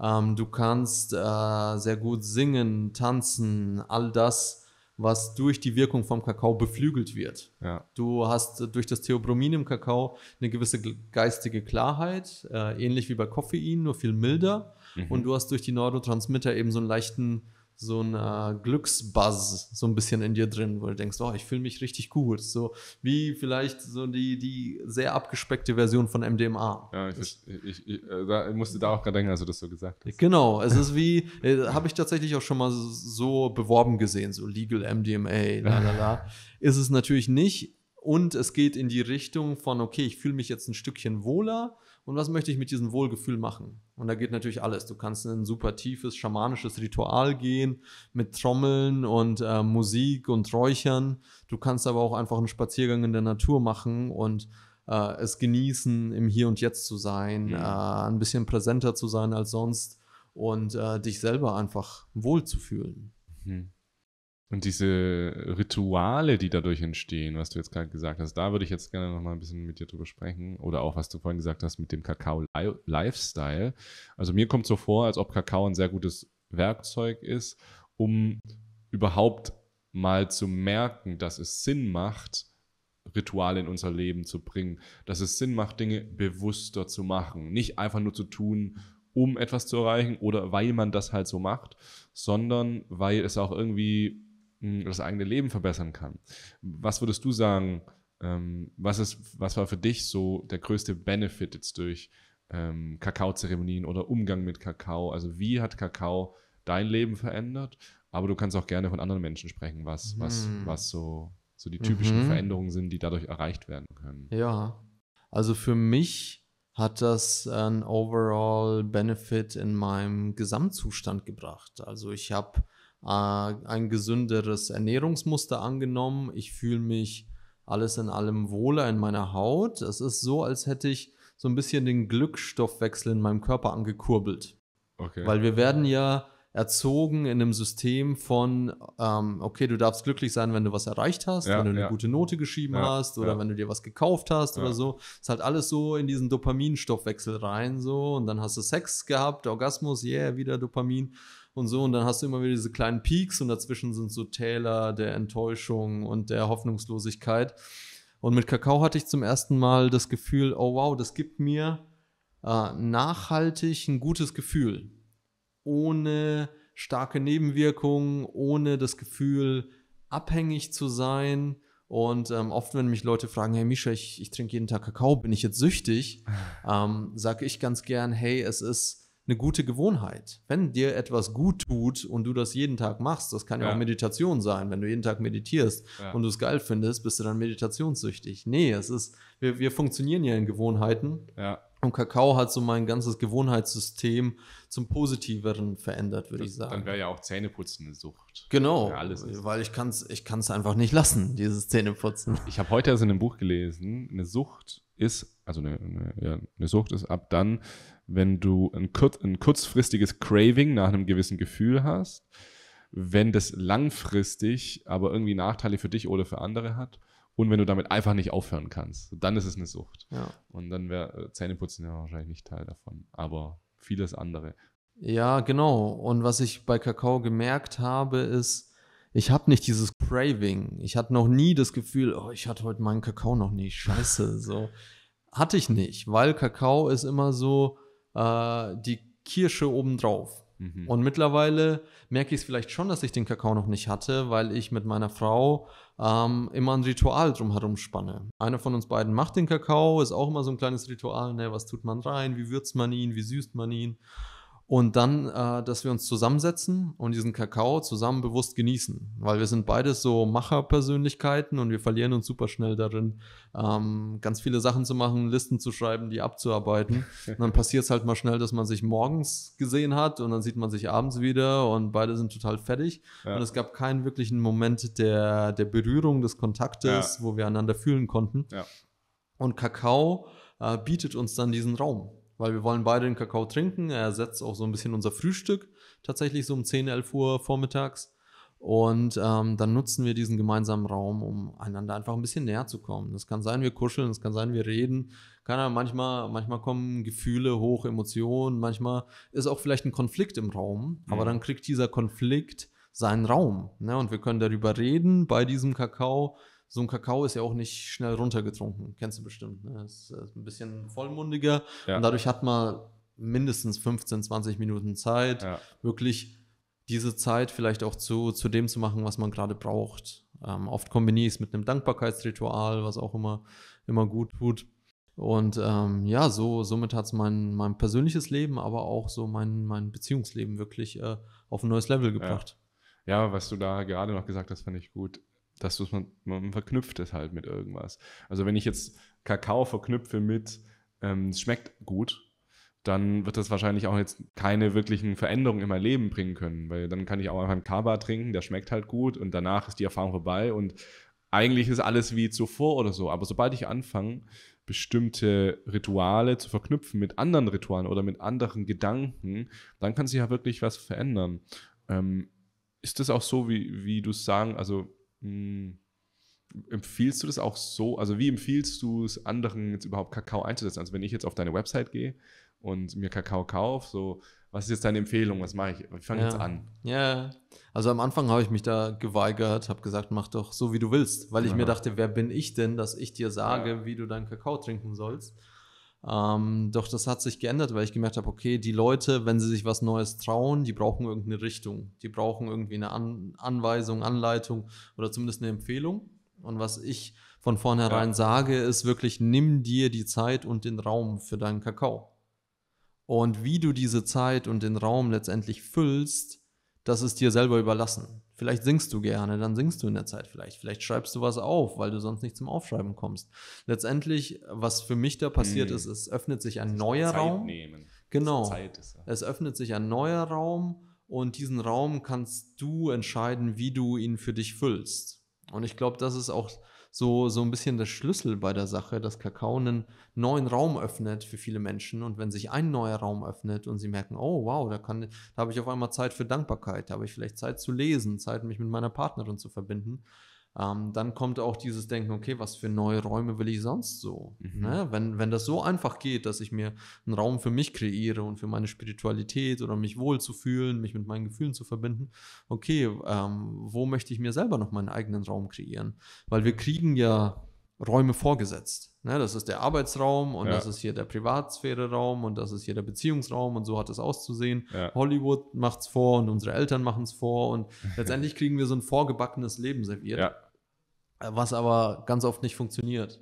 Ähm, du kannst äh, sehr gut singen, tanzen, all das, was durch die Wirkung vom Kakao beflügelt wird. Ja. Du hast äh, durch das Theobromin im Kakao eine gewisse geistige Klarheit, äh, ähnlich wie bei Koffein, nur viel milder. Mhm. Und du hast durch die Neurotransmitter eben so einen leichten so ein äh, Glücksbuzz so ein bisschen in dir drin, wo du denkst, oh, ich fühle mich richtig gut. So wie vielleicht so die, die sehr abgespeckte Version von MDMA. Ja, ich, ich, ich, äh, ich musste da auch gerade denken, als du das so gesagt hast. Genau, es [laughs] ist wie, äh, habe ich tatsächlich auch schon mal so beworben gesehen, so Legal MDMA, la [laughs] Ist es natürlich nicht. Und es geht in die Richtung von, okay, ich fühle mich jetzt ein Stückchen wohler und was möchte ich mit diesem Wohlgefühl machen? Und da geht natürlich alles. Du kannst in ein super tiefes schamanisches Ritual gehen mit Trommeln und äh, Musik und Räuchern. Du kannst aber auch einfach einen Spaziergang in der Natur machen und äh, es genießen, im Hier und Jetzt zu sein, mhm. äh, ein bisschen präsenter zu sein als sonst und äh, dich selber einfach wohlzufühlen. Mhm. Und diese Rituale, die dadurch entstehen, was du jetzt gerade gesagt hast, da würde ich jetzt gerne nochmal ein bisschen mit dir drüber sprechen. Oder auch, was du vorhin gesagt hast mit dem Kakao-Lifestyle. Also mir kommt so vor, als ob Kakao ein sehr gutes Werkzeug ist, um überhaupt mal zu merken, dass es Sinn macht, Rituale in unser Leben zu bringen. Dass es Sinn macht, Dinge bewusster zu machen. Nicht einfach nur zu tun, um etwas zu erreichen oder weil man das halt so macht, sondern weil es auch irgendwie das eigene Leben verbessern kann. Was würdest du sagen, ähm, was, ist, was war für dich so der größte Benefit jetzt durch ähm, Kakaozeremonien oder Umgang mit Kakao? Also wie hat Kakao dein Leben verändert? Aber du kannst auch gerne von anderen Menschen sprechen, was, hm. was, mhm. was so, so die typischen mhm. Veränderungen sind, die dadurch erreicht werden können. Ja, also für mich hat das einen Overall Benefit in meinem Gesamtzustand gebracht. Also ich habe äh, ein gesünderes Ernährungsmuster angenommen. Ich fühle mich alles in allem wohler in meiner Haut. Es ist so, als hätte ich so ein bisschen den Glückstoffwechsel in meinem Körper angekurbelt. Okay. Weil wir werden ja erzogen in einem System von, ähm, okay, du darfst glücklich sein, wenn du was erreicht hast, ja, wenn du eine ja. gute Note geschrieben ja, hast oder wenn du dir was gekauft hast oder so. Ist halt alles so in diesen Dopaminstoffwechsel rein so und dann hast du Sex gehabt, Orgasmus, yeah, wieder Dopamin und so. Und dann hast du immer wieder diese kleinen Peaks und dazwischen sind so Täler der Enttäuschung und der Hoffnungslosigkeit. Und mit Kakao hatte ich zum ersten Mal das Gefühl, oh wow, das gibt mir äh, nachhaltig ein gutes Gefühl. Ohne starke Nebenwirkungen, ohne das Gefühl, abhängig zu sein. Und ähm, oft, wenn mich Leute fragen, hey Misha, ich, ich trinke jeden Tag Kakao, bin ich jetzt süchtig, [laughs] ähm, sage ich ganz gern, hey, es ist eine gute Gewohnheit. Wenn dir etwas gut tut und du das jeden Tag machst, das kann ja, ja. auch Meditation sein, wenn du jeden Tag meditierst ja. und du es geil findest, bist du dann meditationssüchtig. Nee, es ist, wir, wir funktionieren ja in Gewohnheiten. Ja. Und Kakao hat so mein ganzes Gewohnheitssystem zum Positiveren verändert, würde ich sagen. Dann wäre ja auch Zähneputzen eine Sucht. Genau, ja, weil ich kann es ich kann's einfach nicht lassen, dieses Zähneputzen. Ich habe heute also in einem Buch gelesen, eine Sucht ist, also eine, eine, ja, eine Sucht ist ab dann, wenn du ein, kurz, ein kurzfristiges Craving nach einem gewissen Gefühl hast, wenn das langfristig aber irgendwie Nachteile für dich oder für andere hat und wenn du damit einfach nicht aufhören kannst, dann ist es eine Sucht. Ja. Und dann wäre äh, Zähneputzen ja wahrscheinlich nicht Teil davon, aber vieles andere. Ja, genau. Und was ich bei Kakao gemerkt habe, ist, ich habe nicht dieses Craving. Ich hatte noch nie das Gefühl, oh, ich hatte heute meinen Kakao noch nicht. Scheiße, so hatte ich nicht, weil Kakao ist immer so äh, die Kirsche obendrauf. Mhm. Und mittlerweile merke ich es vielleicht schon, dass ich den Kakao noch nicht hatte, weil ich mit meiner Frau ähm, immer ein Ritual drumherum spanne. Einer von uns beiden macht den Kakao, ist auch immer so ein kleines Ritual, ne, was tut man rein, wie würzt man ihn, wie süßt man ihn. Und dann, äh, dass wir uns zusammensetzen und diesen Kakao zusammen bewusst genießen. Weil wir sind beides so Macherpersönlichkeiten und wir verlieren uns super schnell darin, ähm, ganz viele Sachen zu machen, Listen zu schreiben, die abzuarbeiten. Und dann passiert es halt mal schnell, dass man sich morgens gesehen hat und dann sieht man sich abends wieder und beide sind total fertig. Ja. Und es gab keinen wirklichen Moment der, der Berührung, des Kontaktes, ja. wo wir einander fühlen konnten. Ja. Und Kakao äh, bietet uns dann diesen Raum weil wir wollen beide den Kakao trinken. Er ersetzt auch so ein bisschen unser Frühstück, tatsächlich so um 10, 11 Uhr vormittags. Und ähm, dann nutzen wir diesen gemeinsamen Raum, um einander einfach ein bisschen näher zu kommen. Das kann sein, wir kuscheln, es kann sein, wir reden. Kann ja manchmal, manchmal kommen Gefühle hoch, Emotionen, manchmal ist auch vielleicht ein Konflikt im Raum, mhm. aber dann kriegt dieser Konflikt seinen Raum. Ne? Und wir können darüber reden bei diesem Kakao so ein Kakao ist ja auch nicht schnell runtergetrunken. Kennst du bestimmt. Ne? Ist, ist äh, ein bisschen vollmundiger. Ja. Und dadurch hat man mindestens 15, 20 Minuten Zeit, ja. wirklich diese Zeit vielleicht auch zu, zu dem zu machen, was man gerade braucht. Ähm, oft kombiniere ich es mit einem Dankbarkeitsritual, was auch immer, immer gut tut. Und ähm, ja, so, somit hat es mein, mein persönliches Leben, aber auch so mein, mein Beziehungsleben wirklich äh, auf ein neues Level gebracht. Ja. ja. was du da gerade noch gesagt hast, fand ich gut dass man, man verknüpft es halt mit irgendwas. Also wenn ich jetzt Kakao verknüpfe mit, ähm, es schmeckt gut, dann wird das wahrscheinlich auch jetzt keine wirklichen Veränderungen in mein Leben bringen können, weil dann kann ich auch einfach einen Kaba trinken, der schmeckt halt gut und danach ist die Erfahrung vorbei und eigentlich ist alles wie zuvor oder so. Aber sobald ich anfange, bestimmte Rituale zu verknüpfen mit anderen Ritualen oder mit anderen Gedanken, dann kann sich ja wirklich was verändern. Ähm, ist das auch so, wie, wie du es sagen, also hm. empfiehlst du das auch so? Also, wie empfiehlst du es anderen jetzt überhaupt Kakao einzusetzen? Also, wenn ich jetzt auf deine Website gehe und mir Kakao kaufe, so, was ist jetzt deine Empfehlung? Was mache ich? Ich fange ja. jetzt an. Ja, also am Anfang habe ich mich da geweigert, habe gesagt, mach doch so, wie du willst, weil ich ja. mir dachte, wer bin ich denn, dass ich dir sage, ja. wie du deinen Kakao trinken sollst? Ähm, doch das hat sich geändert, weil ich gemerkt habe, okay, die Leute, wenn sie sich was Neues trauen, die brauchen irgendeine Richtung. Die brauchen irgendwie eine An Anweisung, Anleitung oder zumindest eine Empfehlung. Und was ich von vornherein ja. sage, ist wirklich, nimm dir die Zeit und den Raum für deinen Kakao. Und wie du diese Zeit und den Raum letztendlich füllst, das ist dir selber überlassen. Vielleicht singst du gerne, dann singst du in der Zeit vielleicht. Vielleicht schreibst du was auf, weil du sonst nicht zum Aufschreiben kommst. Letztendlich, was für mich da passiert mhm. ist, es öffnet sich ein neuer Zeit Raum. Nehmen. Genau. Es öffnet sich ein neuer Raum und diesen Raum kannst du entscheiden, wie du ihn für dich füllst. Und ich glaube, das ist auch so, so ein bisschen der Schlüssel bei der Sache, dass Kakao einen neuen Raum öffnet für viele Menschen. Und wenn sich ein neuer Raum öffnet und sie merken, oh wow, da, kann, da habe ich auf einmal Zeit für Dankbarkeit, da habe ich vielleicht Zeit zu lesen, Zeit, mich mit meiner Partnerin zu verbinden, ähm, dann kommt auch dieses Denken, okay, was für neue Räume will ich sonst so? Mhm. Ne? Wenn, wenn das so einfach geht, dass ich mir einen Raum für mich kreiere und für meine Spiritualität oder mich wohlzufühlen, mich mit meinen Gefühlen zu verbinden, okay, ähm, wo möchte ich mir selber noch meinen eigenen Raum kreieren? Weil wir kriegen ja Räume vorgesetzt. Ne, das ist der Arbeitsraum und ja. das ist hier der Privatsphäre-Raum und das ist hier der Beziehungsraum und so hat es auszusehen. Ja. Hollywood es vor und unsere Eltern machen es vor und [laughs] letztendlich kriegen wir so ein vorgebackenes Leben serviert. Ja was aber ganz oft nicht funktioniert.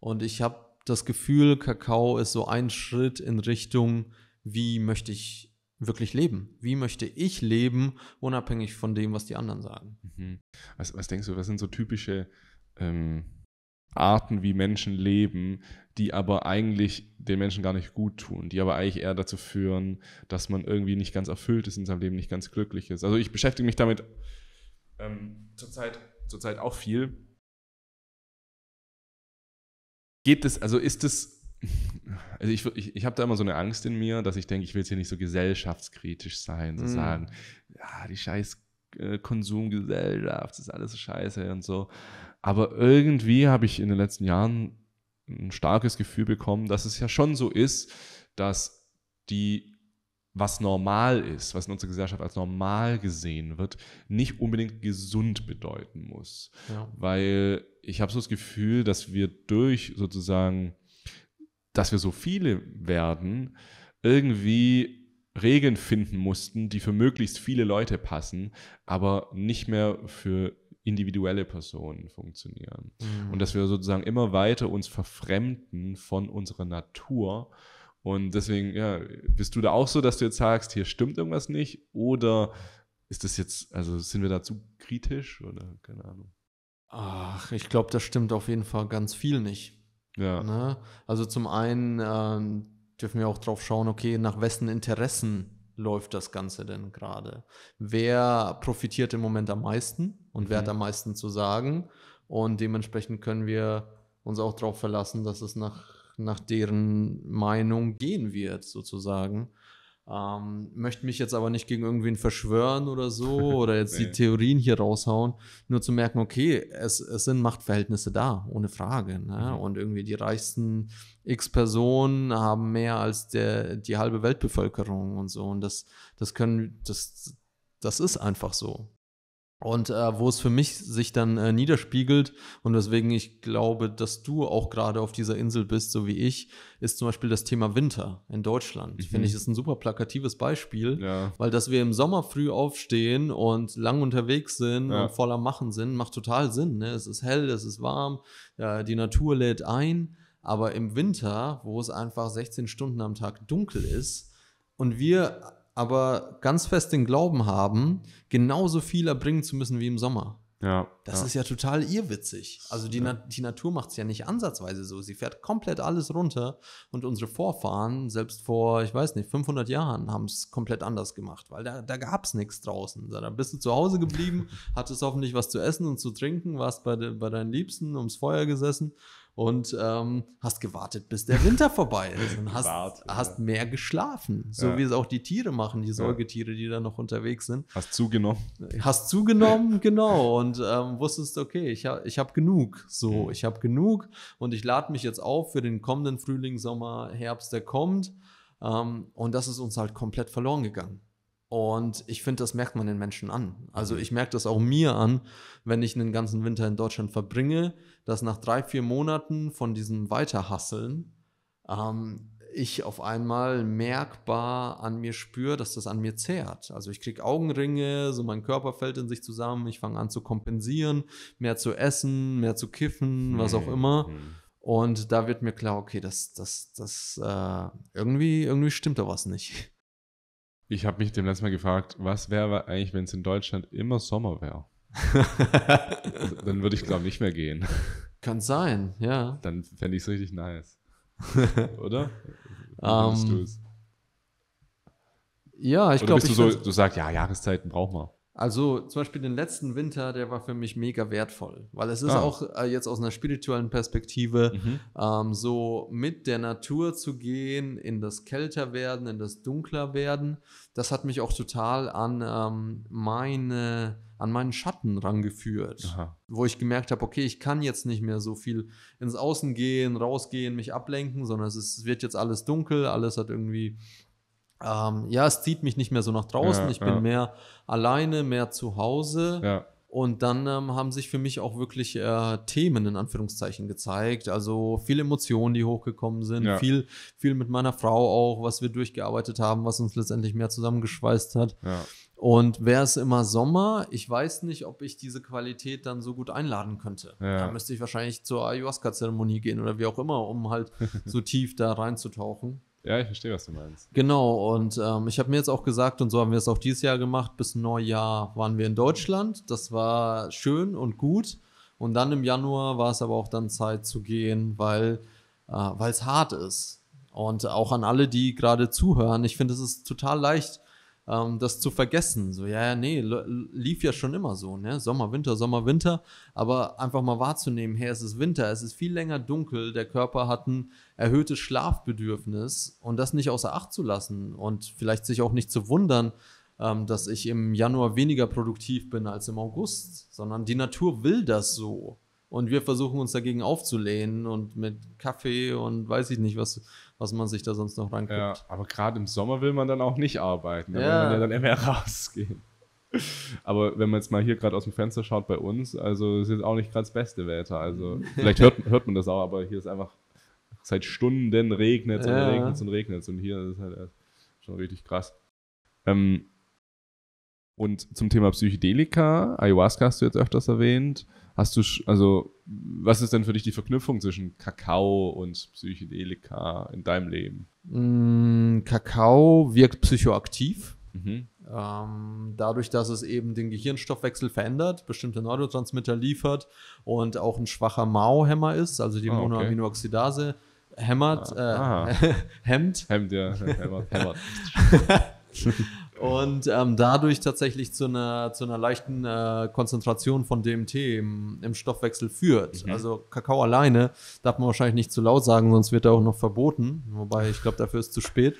Und ich habe das Gefühl, Kakao ist so ein Schritt in Richtung, wie möchte ich wirklich leben? Wie möchte ich leben, unabhängig von dem, was die anderen sagen? Mhm. Was, was denkst du, was sind so typische ähm, Arten, wie Menschen leben, die aber eigentlich den Menschen gar nicht gut tun, die aber eigentlich eher dazu führen, dass man irgendwie nicht ganz erfüllt ist in seinem Leben, nicht ganz glücklich ist? Also ich beschäftige mich damit ähm, zurzeit, zurzeit auch viel Geht es, also ist es, also ich, ich, ich habe da immer so eine Angst in mir, dass ich denke, ich will es hier nicht so gesellschaftskritisch sein, zu so mm. sagen, ja, die scheiß äh, Konsumgesellschaft ist alles scheiße und so. Aber irgendwie habe ich in den letzten Jahren ein starkes Gefühl bekommen, dass es ja schon so ist, dass die was normal ist, was in unserer Gesellschaft als normal gesehen wird, nicht unbedingt gesund bedeuten muss. Ja. Weil ich habe so das Gefühl, dass wir durch sozusagen, dass wir so viele werden, irgendwie Regeln finden mussten, die für möglichst viele Leute passen, aber nicht mehr für individuelle Personen funktionieren. Mhm. Und dass wir sozusagen immer weiter uns verfremden von unserer Natur und deswegen, ja, bist du da auch so, dass du jetzt sagst, hier stimmt irgendwas nicht? Oder ist das jetzt, also sind wir da zu kritisch oder keine Ahnung? Ach, ich glaube, das stimmt auf jeden Fall ganz viel nicht. Ja. Ne? Also zum einen ähm, dürfen wir auch drauf schauen, okay, nach wessen Interessen läuft das Ganze denn gerade? Wer profitiert im Moment am meisten und mhm. wer hat mhm. am meisten zu sagen? Und dementsprechend können wir uns auch darauf verlassen, dass es nach nach deren Meinung gehen wird, sozusagen. Ähm, möchte mich jetzt aber nicht gegen irgendwen verschwören oder so [laughs] oder jetzt nee. die Theorien hier raushauen, nur zu merken, okay, es, es sind Machtverhältnisse da, ohne Frage. Ne? Mhm. Und irgendwie die reichsten x Personen haben mehr als der, die halbe Weltbevölkerung und so. Und das, das können, das, das ist einfach so und äh, wo es für mich sich dann äh, niederspiegelt und weswegen ich glaube, dass du auch gerade auf dieser Insel bist, so wie ich, ist zum Beispiel das Thema Winter in Deutschland. Mhm. Finde ich, ist ein super plakatives Beispiel, ja. weil dass wir im Sommer früh aufstehen und lang unterwegs sind ja. und voller Machen sind, macht total Sinn. Ne? Es ist hell, es ist warm, ja, die Natur lädt ein, aber im Winter, wo es einfach 16 Stunden am Tag dunkel ist und wir aber ganz fest den Glauben haben, genauso viel erbringen zu müssen wie im Sommer. Ja, das ja. ist ja total irrwitzig. Also die, ja. Na, die Natur macht es ja nicht ansatzweise so. Sie fährt komplett alles runter und unsere Vorfahren, selbst vor, ich weiß nicht, 500 Jahren, haben es komplett anders gemacht, weil da, da gab es nichts draußen. Da bist du zu Hause geblieben, [laughs] hattest hoffentlich was zu essen und zu trinken, warst bei, de, bei deinen Liebsten ums Feuer gesessen und ähm, hast gewartet, bis der Winter vorbei ist [laughs] und hast, Wart, ja. hast mehr geschlafen, so ja. wie es auch die Tiere machen, die Säugetiere, die da noch unterwegs sind. Hast zugenommen. Hast zugenommen, [laughs] genau und ähm, wusstest, okay, ich, ha ich hab genug, so, mhm. ich habe genug und ich lade mich jetzt auf für den kommenden Frühling, Sommer, Herbst, der kommt ähm, und das ist uns halt komplett verloren gegangen. Und ich finde, das merkt man den Menschen an. Also mhm. ich merke das auch mir an, wenn ich einen ganzen Winter in Deutschland verbringe, dass nach drei, vier Monaten von diesem Weiterhasseln ähm, ich auf einmal merkbar an mir spüre, dass das an mir zehrt. Also ich kriege Augenringe, so mein Körper fällt in sich zusammen, ich fange an zu kompensieren, mehr zu essen, mehr zu kiffen, was auch immer. Mhm. Und da wird mir klar, okay, das, das, das, äh, irgendwie, irgendwie stimmt da was nicht. Ich habe mich dem letzten Mal gefragt, was wäre eigentlich, wenn es in Deutschland immer Sommer wäre? Also, dann würde ich, glaube ich, nicht mehr gehen. Kann sein, ja. Dann fände ich es richtig nice. Oder? um, ähm, ja, ich glaube. Du, so, du sagst, ja, Jahreszeiten braucht man. Also zum Beispiel den letzten Winter, der war für mich mega wertvoll, weil es ist ah. auch äh, jetzt aus einer spirituellen Perspektive mhm. ähm, so mit der Natur zu gehen, in das Kälterwerden, in das Dunklerwerden. Das hat mich auch total an ähm, meine an meinen Schatten rangeführt, Aha. wo ich gemerkt habe, okay, ich kann jetzt nicht mehr so viel ins Außen gehen, rausgehen, mich ablenken, sondern es ist, wird jetzt alles dunkel, alles hat irgendwie ähm, ja, es zieht mich nicht mehr so nach draußen. Ja, ich bin ja. mehr alleine, mehr zu Hause. Ja. Und dann ähm, haben sich für mich auch wirklich äh, Themen in Anführungszeichen gezeigt. Also viele Emotionen, die hochgekommen sind, ja. viel, viel mit meiner Frau auch, was wir durchgearbeitet haben, was uns letztendlich mehr zusammengeschweißt hat. Ja. Und wäre es immer Sommer, ich weiß nicht, ob ich diese Qualität dann so gut einladen könnte. Ja. Da müsste ich wahrscheinlich zur Ayahuasca-Zeremonie gehen oder wie auch immer, um halt [laughs] so tief da reinzutauchen. Ja, ich verstehe, was du meinst. Genau, und ähm, ich habe mir jetzt auch gesagt, und so haben wir es auch dieses Jahr gemacht, bis Neujahr waren wir in Deutschland. Das war schön und gut. Und dann im Januar war es aber auch dann Zeit zu gehen, weil äh, es hart ist. Und auch an alle, die gerade zuhören, ich finde, es ist total leicht, ähm, das zu vergessen. So, ja, ja, nee, lief ja schon immer so, ne? Sommer, Winter, Sommer, Winter. Aber einfach mal wahrzunehmen, hey, es ist Winter, es ist viel länger dunkel, der Körper hat ein erhöhtes Schlafbedürfnis und das nicht außer Acht zu lassen und vielleicht sich auch nicht zu wundern, ähm, dass ich im Januar weniger produktiv bin als im August, sondern die Natur will das so. Und wir versuchen uns dagegen aufzulehnen und mit Kaffee und weiß ich nicht, was, was man sich da sonst noch ranguckt. Ja, aber gerade im Sommer will man dann auch nicht arbeiten. Da will man ja dann immer [laughs] rausgehen. Aber wenn man jetzt mal hier gerade aus dem Fenster schaut bei uns, also ist jetzt auch nicht gerade das beste Wetter. Also [laughs] vielleicht hört, hört man das auch, aber hier ist einfach seit Stunden regnet ja. und regnet es und regnet es. und hier ist halt schon richtig krass. Ähm, und zum Thema Psychedelika, Ayahuasca hast du jetzt öfters erwähnt. Hast du, also, was ist denn für dich die Verknüpfung zwischen Kakao und Psychedelika in deinem Leben? Mm, Kakao wirkt psychoaktiv. Mhm. Ähm, dadurch, dass es eben den Gehirnstoffwechsel verändert, bestimmte Neurotransmitter liefert und auch ein schwacher Mao-Hämmer ist, also die oh, okay. Monoaminoxidase hämmert, ah, ah. äh, [laughs] hemmt. Hemmt, ja. Hämmert, hämmert. [laughs] und ähm, dadurch tatsächlich zu einer, zu einer leichten äh, Konzentration von DMT im, im Stoffwechsel führt. Mhm. Also Kakao alleine darf man wahrscheinlich nicht zu laut sagen, sonst wird er auch noch verboten. Wobei ich glaube, dafür ist zu spät.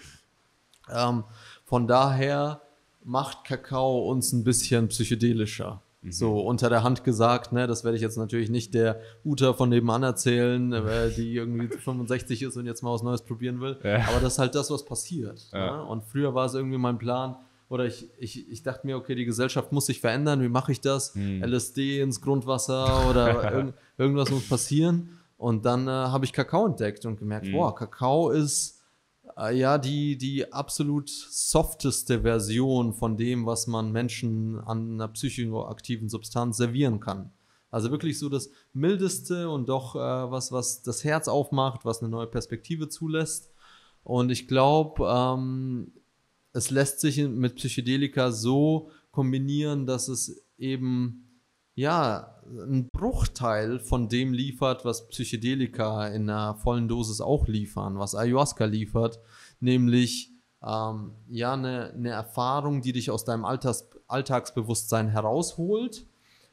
Ähm, von daher macht Kakao uns ein bisschen psychedelischer. Mhm. So unter der Hand gesagt, ne, das werde ich jetzt natürlich nicht der Uta von nebenan erzählen, äh, die irgendwie 65 [laughs] ist und jetzt mal was Neues probieren will. Ja. Aber das ist halt das, was passiert. Ja. Ne? Und früher war es irgendwie mein Plan, oder ich, ich, ich dachte mir, okay, die Gesellschaft muss sich verändern, wie mache ich das? Hm. LSD ins Grundwasser oder [laughs] irg irgendwas muss passieren. Und dann äh, habe ich Kakao entdeckt und gemerkt, hm. boah, Kakao ist äh, ja die, die absolut softeste Version von dem, was man Menschen an einer psychoaktiven Substanz servieren kann. Also wirklich so das Mildeste und doch äh, was, was das Herz aufmacht, was eine neue Perspektive zulässt. Und ich glaube, ähm, es lässt sich mit Psychedelika so kombinieren, dass es eben ja einen Bruchteil von dem liefert, was Psychedelika in einer vollen Dosis auch liefern, was Ayahuasca liefert, nämlich ähm, ja eine, eine Erfahrung, die dich aus deinem Alltags Alltagsbewusstsein herausholt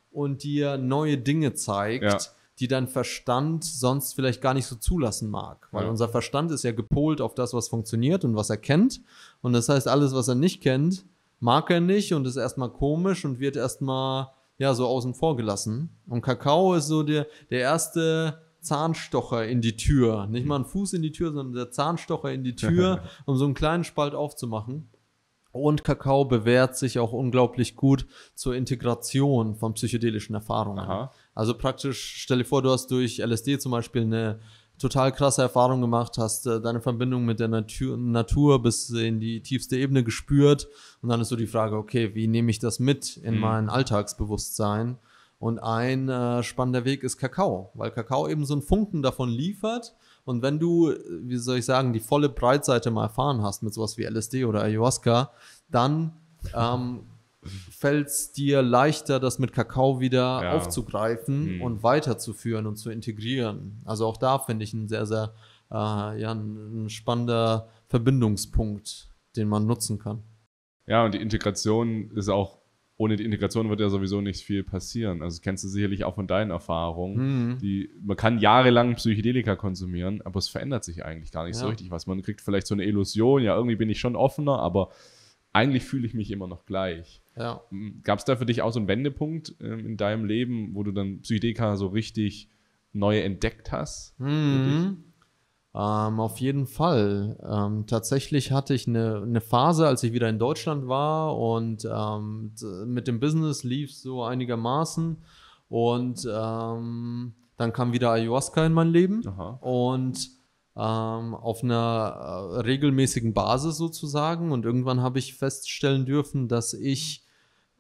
und dir neue Dinge zeigt. Ja die dein Verstand sonst vielleicht gar nicht so zulassen mag. Weil ja. unser Verstand ist ja gepolt auf das, was funktioniert und was er kennt. Und das heißt, alles, was er nicht kennt, mag er nicht und ist erstmal komisch und wird erstmal ja so außen vor gelassen. Und Kakao ist so der, der erste Zahnstocher in die Tür. Nicht mal ein Fuß in die Tür, sondern der Zahnstocher in die Tür, [laughs] um so einen kleinen Spalt aufzumachen. Und Kakao bewährt sich auch unglaublich gut zur Integration von psychedelischen Erfahrungen. Aha. Also praktisch, stell dir vor, du hast durch LSD zum Beispiel eine total krasse Erfahrungen gemacht, hast äh, deine Verbindung mit der Natur, Natur bis in die tiefste Ebene gespürt. Und dann ist so die Frage, okay, wie nehme ich das mit in mhm. mein Alltagsbewusstsein? Und ein äh, spannender Weg ist Kakao, weil Kakao eben so einen Funken davon liefert. Und wenn du, äh, wie soll ich sagen, die volle Breitseite mal erfahren hast mit sowas wie LSD oder Ayahuasca, dann ähm, fällt es dir leichter, das mit Kakao wieder ja. aufzugreifen mhm. und weiterzuführen und zu integrieren. Also auch da finde ich ein sehr, sehr äh, ja, ein, ein spannender Verbindungspunkt, den man nutzen kann. Ja, und die Integration ist auch ohne die Integration wird ja sowieso nicht viel passieren. Also kennst du sicherlich auch von deinen Erfahrungen. Mhm. Die, man kann jahrelang Psychedelika konsumieren, aber es verändert sich eigentlich gar nicht ja. so richtig was. Man kriegt vielleicht so eine Illusion, ja, irgendwie bin ich schon offener, aber eigentlich fühle ich mich immer noch gleich. Ja. Gab es da für dich auch so einen Wendepunkt ähm, in deinem Leben, wo du dann Psychedeka so richtig neu entdeckt hast? Mhm. Ähm, auf jeden Fall. Ähm, tatsächlich hatte ich eine, eine, Phase, als ich wieder in Deutschland war und ähm, mit dem Business lief so einigermaßen. Und ähm, dann kam wieder Ayahuasca in mein Leben. Aha. Und ähm, auf einer äh, regelmäßigen Basis sozusagen. Und irgendwann habe ich feststellen dürfen, dass ich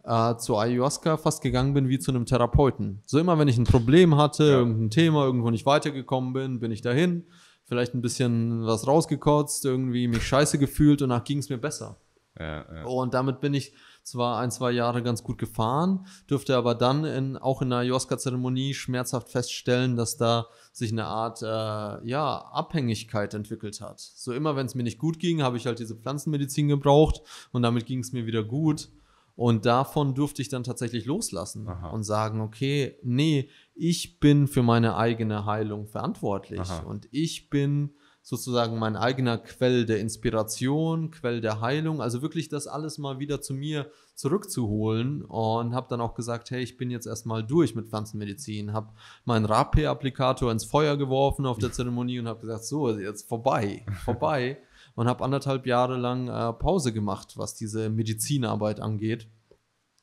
äh, zu Ayahuasca fast gegangen bin wie zu einem Therapeuten. So immer, wenn ich ein Problem hatte, ja. irgendein Thema, irgendwo nicht weitergekommen bin, bin ich dahin, vielleicht ein bisschen was rausgekotzt, irgendwie mich scheiße gefühlt und danach ging es mir besser. Ja, ja. Und damit bin ich zwar ein, zwei Jahre ganz gut gefahren, dürfte aber dann in, auch in einer Ayahuasca-Zeremonie schmerzhaft feststellen, dass da sich eine Art äh, ja, Abhängigkeit entwickelt hat. So immer, wenn es mir nicht gut ging, habe ich halt diese Pflanzenmedizin gebraucht und damit ging es mir wieder gut. Und davon durfte ich dann tatsächlich loslassen Aha. und sagen, okay, nee, ich bin für meine eigene Heilung verantwortlich Aha. und ich bin sozusagen mein eigener Quell der Inspiration, Quell der Heilung. Also wirklich das alles mal wieder zu mir zurückzuholen und habe dann auch gesagt, hey, ich bin jetzt erstmal durch mit Pflanzenmedizin, habe meinen Rapé-Applikator ins Feuer geworfen auf der Zeremonie und habe gesagt, so, jetzt vorbei, vorbei. [laughs] und habe anderthalb Jahre lang äh, Pause gemacht, was diese Medizinarbeit angeht.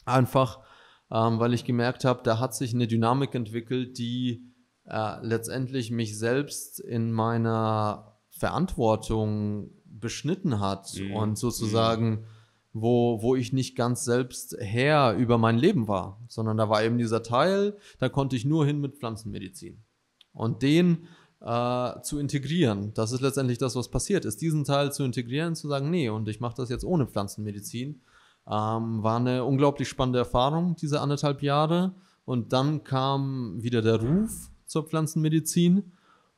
Einfach, ähm, weil ich gemerkt habe, da hat sich eine Dynamik entwickelt, die äh, letztendlich mich selbst in meiner Verantwortung beschnitten hat mhm. und mhm. sozusagen, wo, wo ich nicht ganz selbst Herr über mein Leben war, sondern da war eben dieser Teil, da konnte ich nur hin mit Pflanzenmedizin. Und den äh, zu integrieren, das ist letztendlich das, was passiert ist, diesen Teil zu integrieren, zu sagen, nee, und ich mache das jetzt ohne Pflanzenmedizin, ähm, war eine unglaublich spannende Erfahrung, diese anderthalb Jahre. Und dann kam wieder der Ruf zur Pflanzenmedizin.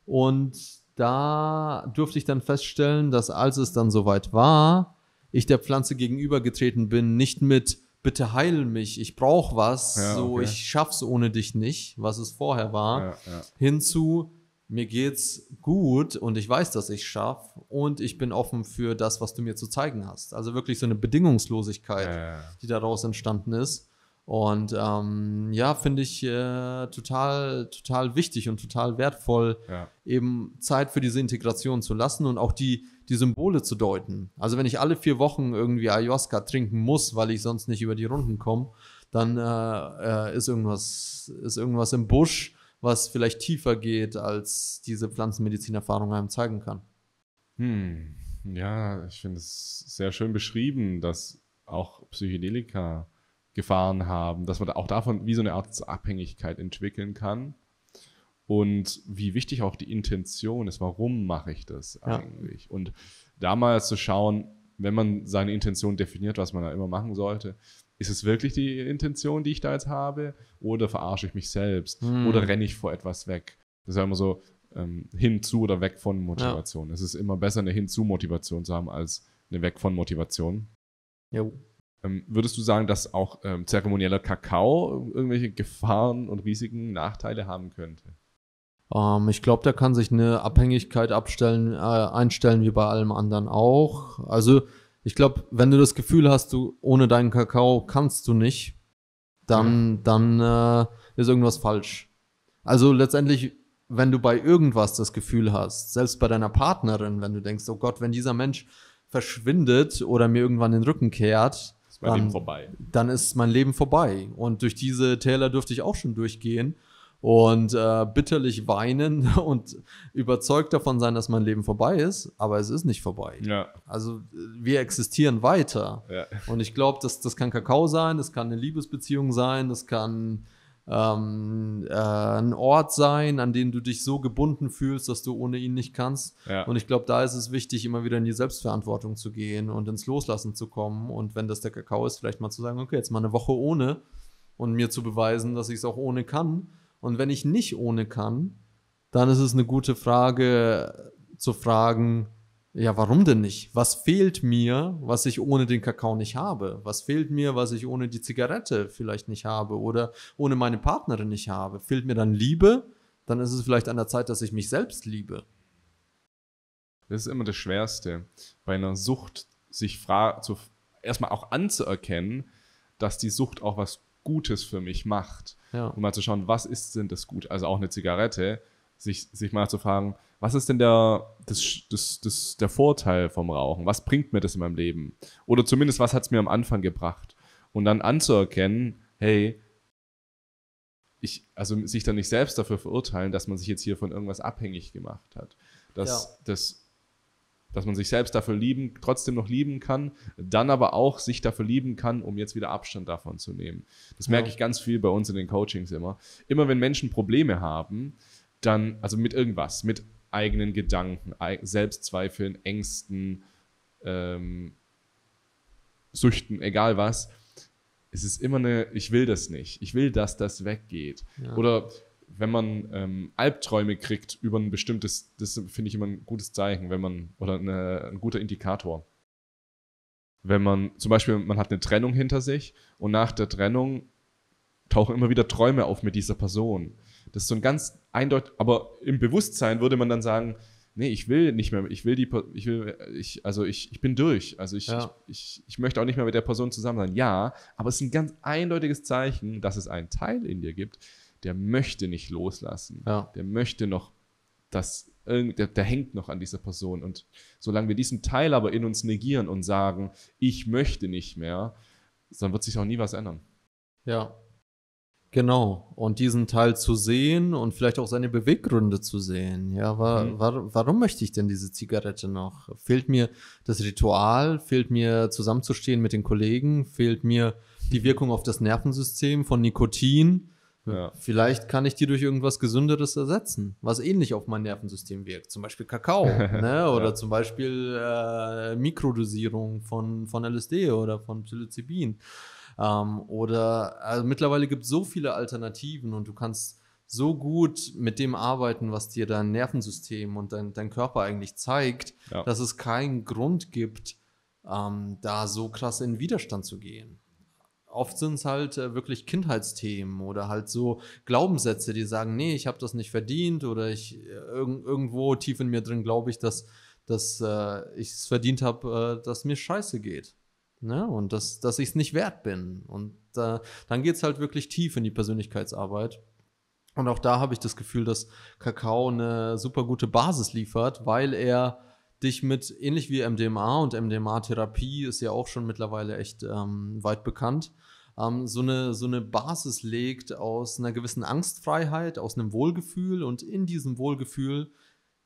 Und da durfte ich dann feststellen, dass als es dann soweit war, ich der Pflanze gegenübergetreten bin, nicht mit bitte heil mich, ich brauche was, ja, so okay. ich schaff's ohne dich nicht, was es vorher war, ja, ja. hinzu mir geht's gut und ich weiß, dass ich schaff und ich bin offen für das, was du mir zu zeigen hast. Also wirklich so eine Bedingungslosigkeit, die daraus entstanden ist. Und ähm, ja, finde ich äh, total, total wichtig und total wertvoll, ja. eben Zeit für diese Integration zu lassen und auch die, die Symbole zu deuten. Also wenn ich alle vier Wochen irgendwie Ayahuasca trinken muss, weil ich sonst nicht über die Runden komme, dann äh, äh, ist, irgendwas, ist irgendwas im Busch, was vielleicht tiefer geht, als diese Pflanzenmedizinerfahrung einem zeigen kann. Hm. Ja, ich finde es sehr schön beschrieben, dass auch Psychedelika gefahren haben, dass man da auch davon wie so eine Art Abhängigkeit entwickeln kann. Und wie wichtig auch die Intention ist, warum mache ich das eigentlich? Und damals zu schauen, wenn man seine Intention definiert, was man da immer machen sollte, ist es wirklich die Intention, die ich da jetzt habe? Oder verarsche ich mich selbst? Hm. Oder renne ich vor etwas weg? Das ist ja immer so ähm, hinzu oder weg von Motivation. Ja. Es ist immer besser, eine Hinzu-Motivation zu haben, als eine Weg von Motivation. Ja. Ähm, würdest du sagen, dass auch ähm, zeremonieller Kakao irgendwelche Gefahren und Risiken, Nachteile haben könnte? Ähm, ich glaube, da kann sich eine Abhängigkeit abstellen, äh, einstellen, wie bei allem anderen auch. Also ich glaube, wenn du das Gefühl hast, du ohne deinen Kakao kannst du nicht, dann, mhm. dann äh, ist irgendwas falsch. Also letztendlich, wenn du bei irgendwas das Gefühl hast, selbst bei deiner Partnerin, wenn du denkst, oh Gott, wenn dieser Mensch verschwindet oder mir irgendwann den Rücken kehrt, mein dann, Leben vorbei. Dann ist mein Leben vorbei. Und durch diese Täler dürfte ich auch schon durchgehen und äh, bitterlich weinen [laughs] und überzeugt davon sein, dass mein Leben vorbei ist, aber es ist nicht vorbei. Ja. Also äh, wir existieren weiter. Ja. Und ich glaube, das, das kann Kakao sein, das kann eine Liebesbeziehung sein, das kann ähm, äh, ein Ort sein, an dem du dich so gebunden fühlst, dass du ohne ihn nicht kannst. Ja. Und ich glaube, da ist es wichtig, immer wieder in die Selbstverantwortung zu gehen und ins Loslassen zu kommen. Und wenn das der Kakao ist, vielleicht mal zu sagen, okay, jetzt mal eine Woche ohne und mir zu beweisen, dass ich es auch ohne kann. Und wenn ich nicht ohne kann, dann ist es eine gute Frage äh, zu fragen, ja, warum denn nicht? Was fehlt mir, was ich ohne den Kakao nicht habe? Was fehlt mir, was ich ohne die Zigarette vielleicht nicht habe oder ohne meine Partnerin nicht habe? Fehlt mir dann Liebe? Dann ist es vielleicht an der Zeit, dass ich mich selbst liebe. Das ist immer das Schwerste bei einer Sucht, sich zu, erstmal auch anzuerkennen, dass die Sucht auch was Gutes für mich macht. Ja. Und mal zu schauen, was ist denn das Gut? Also auch eine Zigarette sich, sich mal zu fragen, was ist denn der, das, das, das, der Vorteil vom Rauchen? Was bringt mir das in meinem Leben? Oder zumindest, was hat es mir am Anfang gebracht? Und dann anzuerkennen, hey, ich, also sich dann nicht selbst dafür verurteilen, dass man sich jetzt hier von irgendwas abhängig gemacht hat. Dass, ja. dass, dass man sich selbst dafür lieben, trotzdem noch lieben kann, dann aber auch sich dafür lieben kann, um jetzt wieder Abstand davon zu nehmen. Das merke ich ganz viel bei uns in den Coachings immer. Immer wenn Menschen Probleme haben, dann, also mit irgendwas, mit eigenen Gedanken, Selbstzweifeln, Ängsten, ähm, Süchten, egal was. Es ist immer eine, ich will das nicht. Ich will, dass das weggeht. Ja. Oder wenn man ähm, Albträume kriegt über ein bestimmtes, das finde ich immer ein gutes Zeichen, wenn man, oder eine, ein guter Indikator. Wenn man, zum Beispiel, man hat eine Trennung hinter sich und nach der Trennung tauchen immer wieder Träume auf mit dieser Person. Das ist so ein ganz eindeutig, aber im Bewusstsein würde man dann sagen, nee, ich will nicht mehr, ich will die, ich will, ich, also ich, ich bin durch, also ich, ja. ich, ich, ich, möchte auch nicht mehr mit der Person zusammen sein. Ja, aber es ist ein ganz eindeutiges Zeichen, dass es einen Teil in dir gibt, der möchte nicht loslassen, ja. der möchte noch, dass der, der hängt noch an dieser Person und solange wir diesen Teil aber in uns negieren und sagen, ich möchte nicht mehr, dann wird sich auch nie was ändern. Ja, Genau, und diesen Teil zu sehen und vielleicht auch seine Beweggründe zu sehen. Ja, war, mhm. wa warum möchte ich denn diese Zigarette noch? Fehlt mir das Ritual, fehlt mir zusammenzustehen mit den Kollegen, fehlt mir die Wirkung auf das Nervensystem von Nikotin. Ja. Vielleicht kann ich die durch irgendwas Gesünderes ersetzen, was ähnlich auf mein Nervensystem wirkt. Zum Beispiel Kakao [laughs] ne? oder ja. zum Beispiel äh, Mikrodosierung von, von LSD oder von Psilocybin. Ähm, oder also mittlerweile gibt es so viele Alternativen und du kannst so gut mit dem arbeiten, was dir dein Nervensystem und dein, dein Körper eigentlich zeigt, ja. dass es keinen Grund gibt, ähm, da so krass in Widerstand zu gehen. Oft sind es halt äh, wirklich Kindheitsthemen oder halt so Glaubenssätze, die sagen, nee, ich habe das nicht verdient oder ich äh, irg irgendwo tief in mir drin glaube ich, dass, dass äh, ich es verdient habe, äh, dass mir scheiße geht. Ne? Und dass, dass ich es nicht wert bin. Und äh, dann geht es halt wirklich tief in die Persönlichkeitsarbeit. Und auch da habe ich das Gefühl, dass Kakao eine super gute Basis liefert, weil er dich mit, ähnlich wie MDMA und MDMA-Therapie ist ja auch schon mittlerweile echt ähm, weit bekannt, ähm, so, eine, so eine Basis legt aus einer gewissen Angstfreiheit, aus einem Wohlgefühl und in diesem Wohlgefühl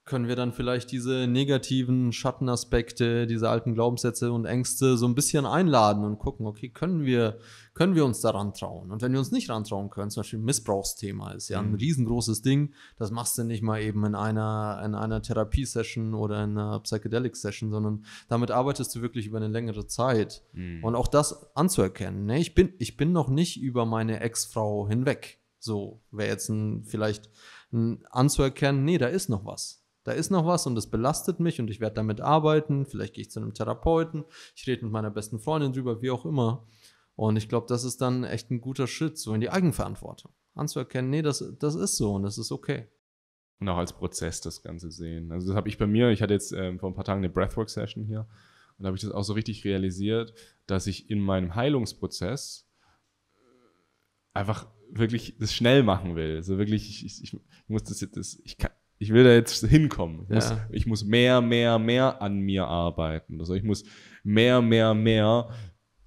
können wir dann vielleicht diese negativen Schattenaspekte, diese alten Glaubenssätze und Ängste so ein bisschen einladen und gucken, okay, können wir, können wir uns daran trauen? Und wenn wir uns nicht daran trauen können, zum Beispiel Missbrauchsthema ist ja ein mhm. riesengroßes Ding, das machst du nicht mal eben in einer, in einer Therapiesession oder in einer Psychedelic-Session, sondern damit arbeitest du wirklich über eine längere Zeit. Mhm. Und auch das anzuerkennen, ne? ich, bin, ich bin noch nicht über meine Ex-Frau hinweg. So wäre jetzt ein, vielleicht ein, anzuerkennen, nee, da ist noch was da ist noch was und das belastet mich und ich werde damit arbeiten. Vielleicht gehe ich zu einem Therapeuten, ich rede mit meiner besten Freundin drüber, wie auch immer. Und ich glaube, das ist dann echt ein guter Schritt, so in die Eigenverantwortung anzuerkennen, nee, das, das ist so und das ist okay. Und auch als Prozess das Ganze sehen. Also das habe ich bei mir, ich hatte jetzt ähm, vor ein paar Tagen eine Breathwork-Session hier und da habe ich das auch so richtig realisiert, dass ich in meinem Heilungsprozess äh, einfach wirklich das schnell machen will. Also wirklich, ich, ich, ich muss das jetzt, das, ich kann, ich will da jetzt hinkommen. Ich, ja. muss, ich muss mehr, mehr, mehr an mir arbeiten. Also ich muss mehr, mehr, mehr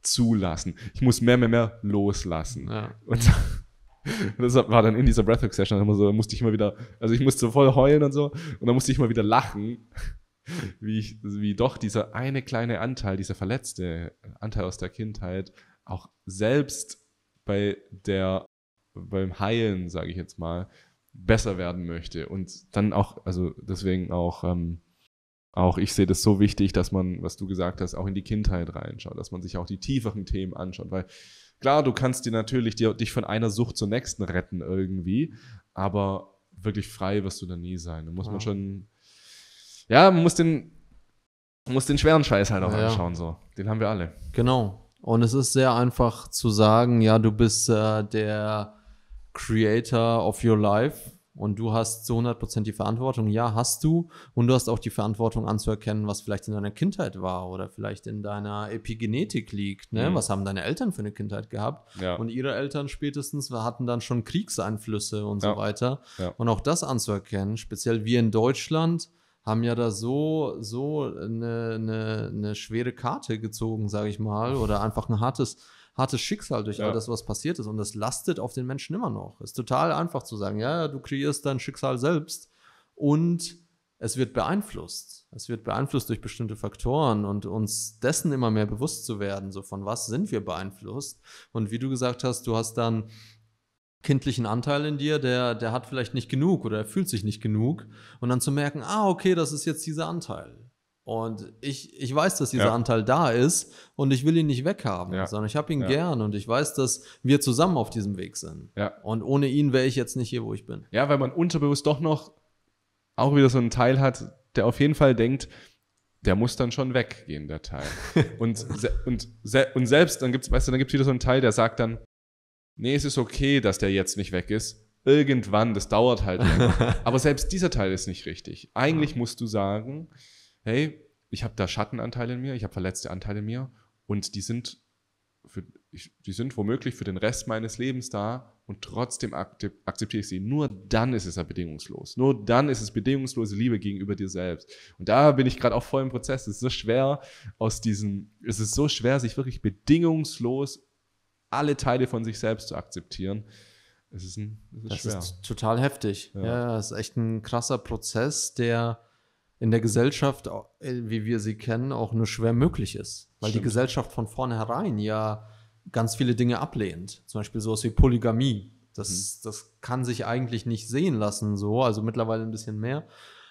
zulassen. Ich muss mehr, mehr, mehr loslassen. Ja. Und [laughs] das war dann in dieser Breathwork Session immer so, musste ich immer wieder, also ich musste voll heulen und so, und dann musste ich mal wieder lachen, [laughs] wie ich, wie doch dieser eine kleine Anteil, dieser verletzte Anteil aus der Kindheit auch selbst bei der, beim Heilen, sage ich jetzt mal, besser werden möchte. Und dann auch, also deswegen auch, ähm, auch ich sehe das so wichtig, dass man, was du gesagt hast, auch in die Kindheit reinschaut, dass man sich auch die tieferen Themen anschaut, weil klar, du kannst dir natürlich dir, dich von einer Sucht zur nächsten retten irgendwie, aber wirklich frei wirst du da nie sein. Da muss ja. man schon, ja, man muss den, muss den schweren Scheiß halt auch ja. anschauen, so. Den haben wir alle. Genau. Und es ist sehr einfach zu sagen, ja, du bist äh, der Creator of your life und du hast zu 100% die Verantwortung. Ja, hast du. Und du hast auch die Verantwortung anzuerkennen, was vielleicht in deiner Kindheit war oder vielleicht in deiner Epigenetik liegt. Ne? Mhm. Was haben deine Eltern für eine Kindheit gehabt? Ja. Und ihre Eltern spätestens hatten dann schon Kriegseinflüsse und ja. so weiter. Ja. Und auch das anzuerkennen, speziell wir in Deutschland haben ja da so, so eine, eine, eine schwere Karte gezogen, sage ich mal, oder einfach ein hartes hartes Schicksal durch ja. all das, was passiert ist. Und das lastet auf den Menschen immer noch. Ist total einfach zu sagen, ja, du kreierst dein Schicksal selbst und es wird beeinflusst. Es wird beeinflusst durch bestimmte Faktoren und uns dessen immer mehr bewusst zu werden, so von was sind wir beeinflusst. Und wie du gesagt hast, du hast dann kindlichen Anteil in dir, der, der hat vielleicht nicht genug oder er fühlt sich nicht genug. Und dann zu merken, ah, okay, das ist jetzt dieser Anteil. Und ich, ich weiß, dass dieser ja. Anteil da ist und ich will ihn nicht weghaben, ja. sondern ich habe ihn ja. gern und ich weiß, dass wir zusammen auf diesem Weg sind. Und ohne ihn wäre ich jetzt nicht hier, wo ich bin. Ja, weil man unterbewusst doch noch auch wieder so einen Teil hat, der auf jeden Fall denkt, der muss dann schon weggehen, der Teil. [laughs] und, se und, se und selbst, dann gibt es, weißt du, wieder so einen Teil, der sagt dann, nee, es ist okay, dass der jetzt nicht weg ist. Irgendwann, das dauert halt [laughs] Aber selbst dieser Teil ist nicht richtig. Eigentlich musst du sagen, hey, ich habe da Schattenanteile in mir, ich habe verletzte Anteile in mir und die sind, für, ich, die sind womöglich für den Rest meines Lebens da und trotzdem akzeptiere ich sie. Nur dann ist es ja bedingungslos. Nur dann ist es bedingungslose Liebe gegenüber dir selbst. Und da bin ich gerade auch voll im Prozess. Es ist so schwer aus diesem, es ist so schwer, sich wirklich bedingungslos alle Teile von sich selbst zu akzeptieren. Es ist ein, es ist das schwer. ist total heftig. Ja. ja, das ist echt ein krasser Prozess, der in der Gesellschaft, äh, wie wir sie kennen, auch nur schwer möglich ist. Weil Stimmt. die Gesellschaft von vornherein ja ganz viele Dinge ablehnt. Zum Beispiel sowas wie Polygamie. Das, mhm. das kann sich eigentlich nicht sehen lassen, so, also mittlerweile ein bisschen mehr.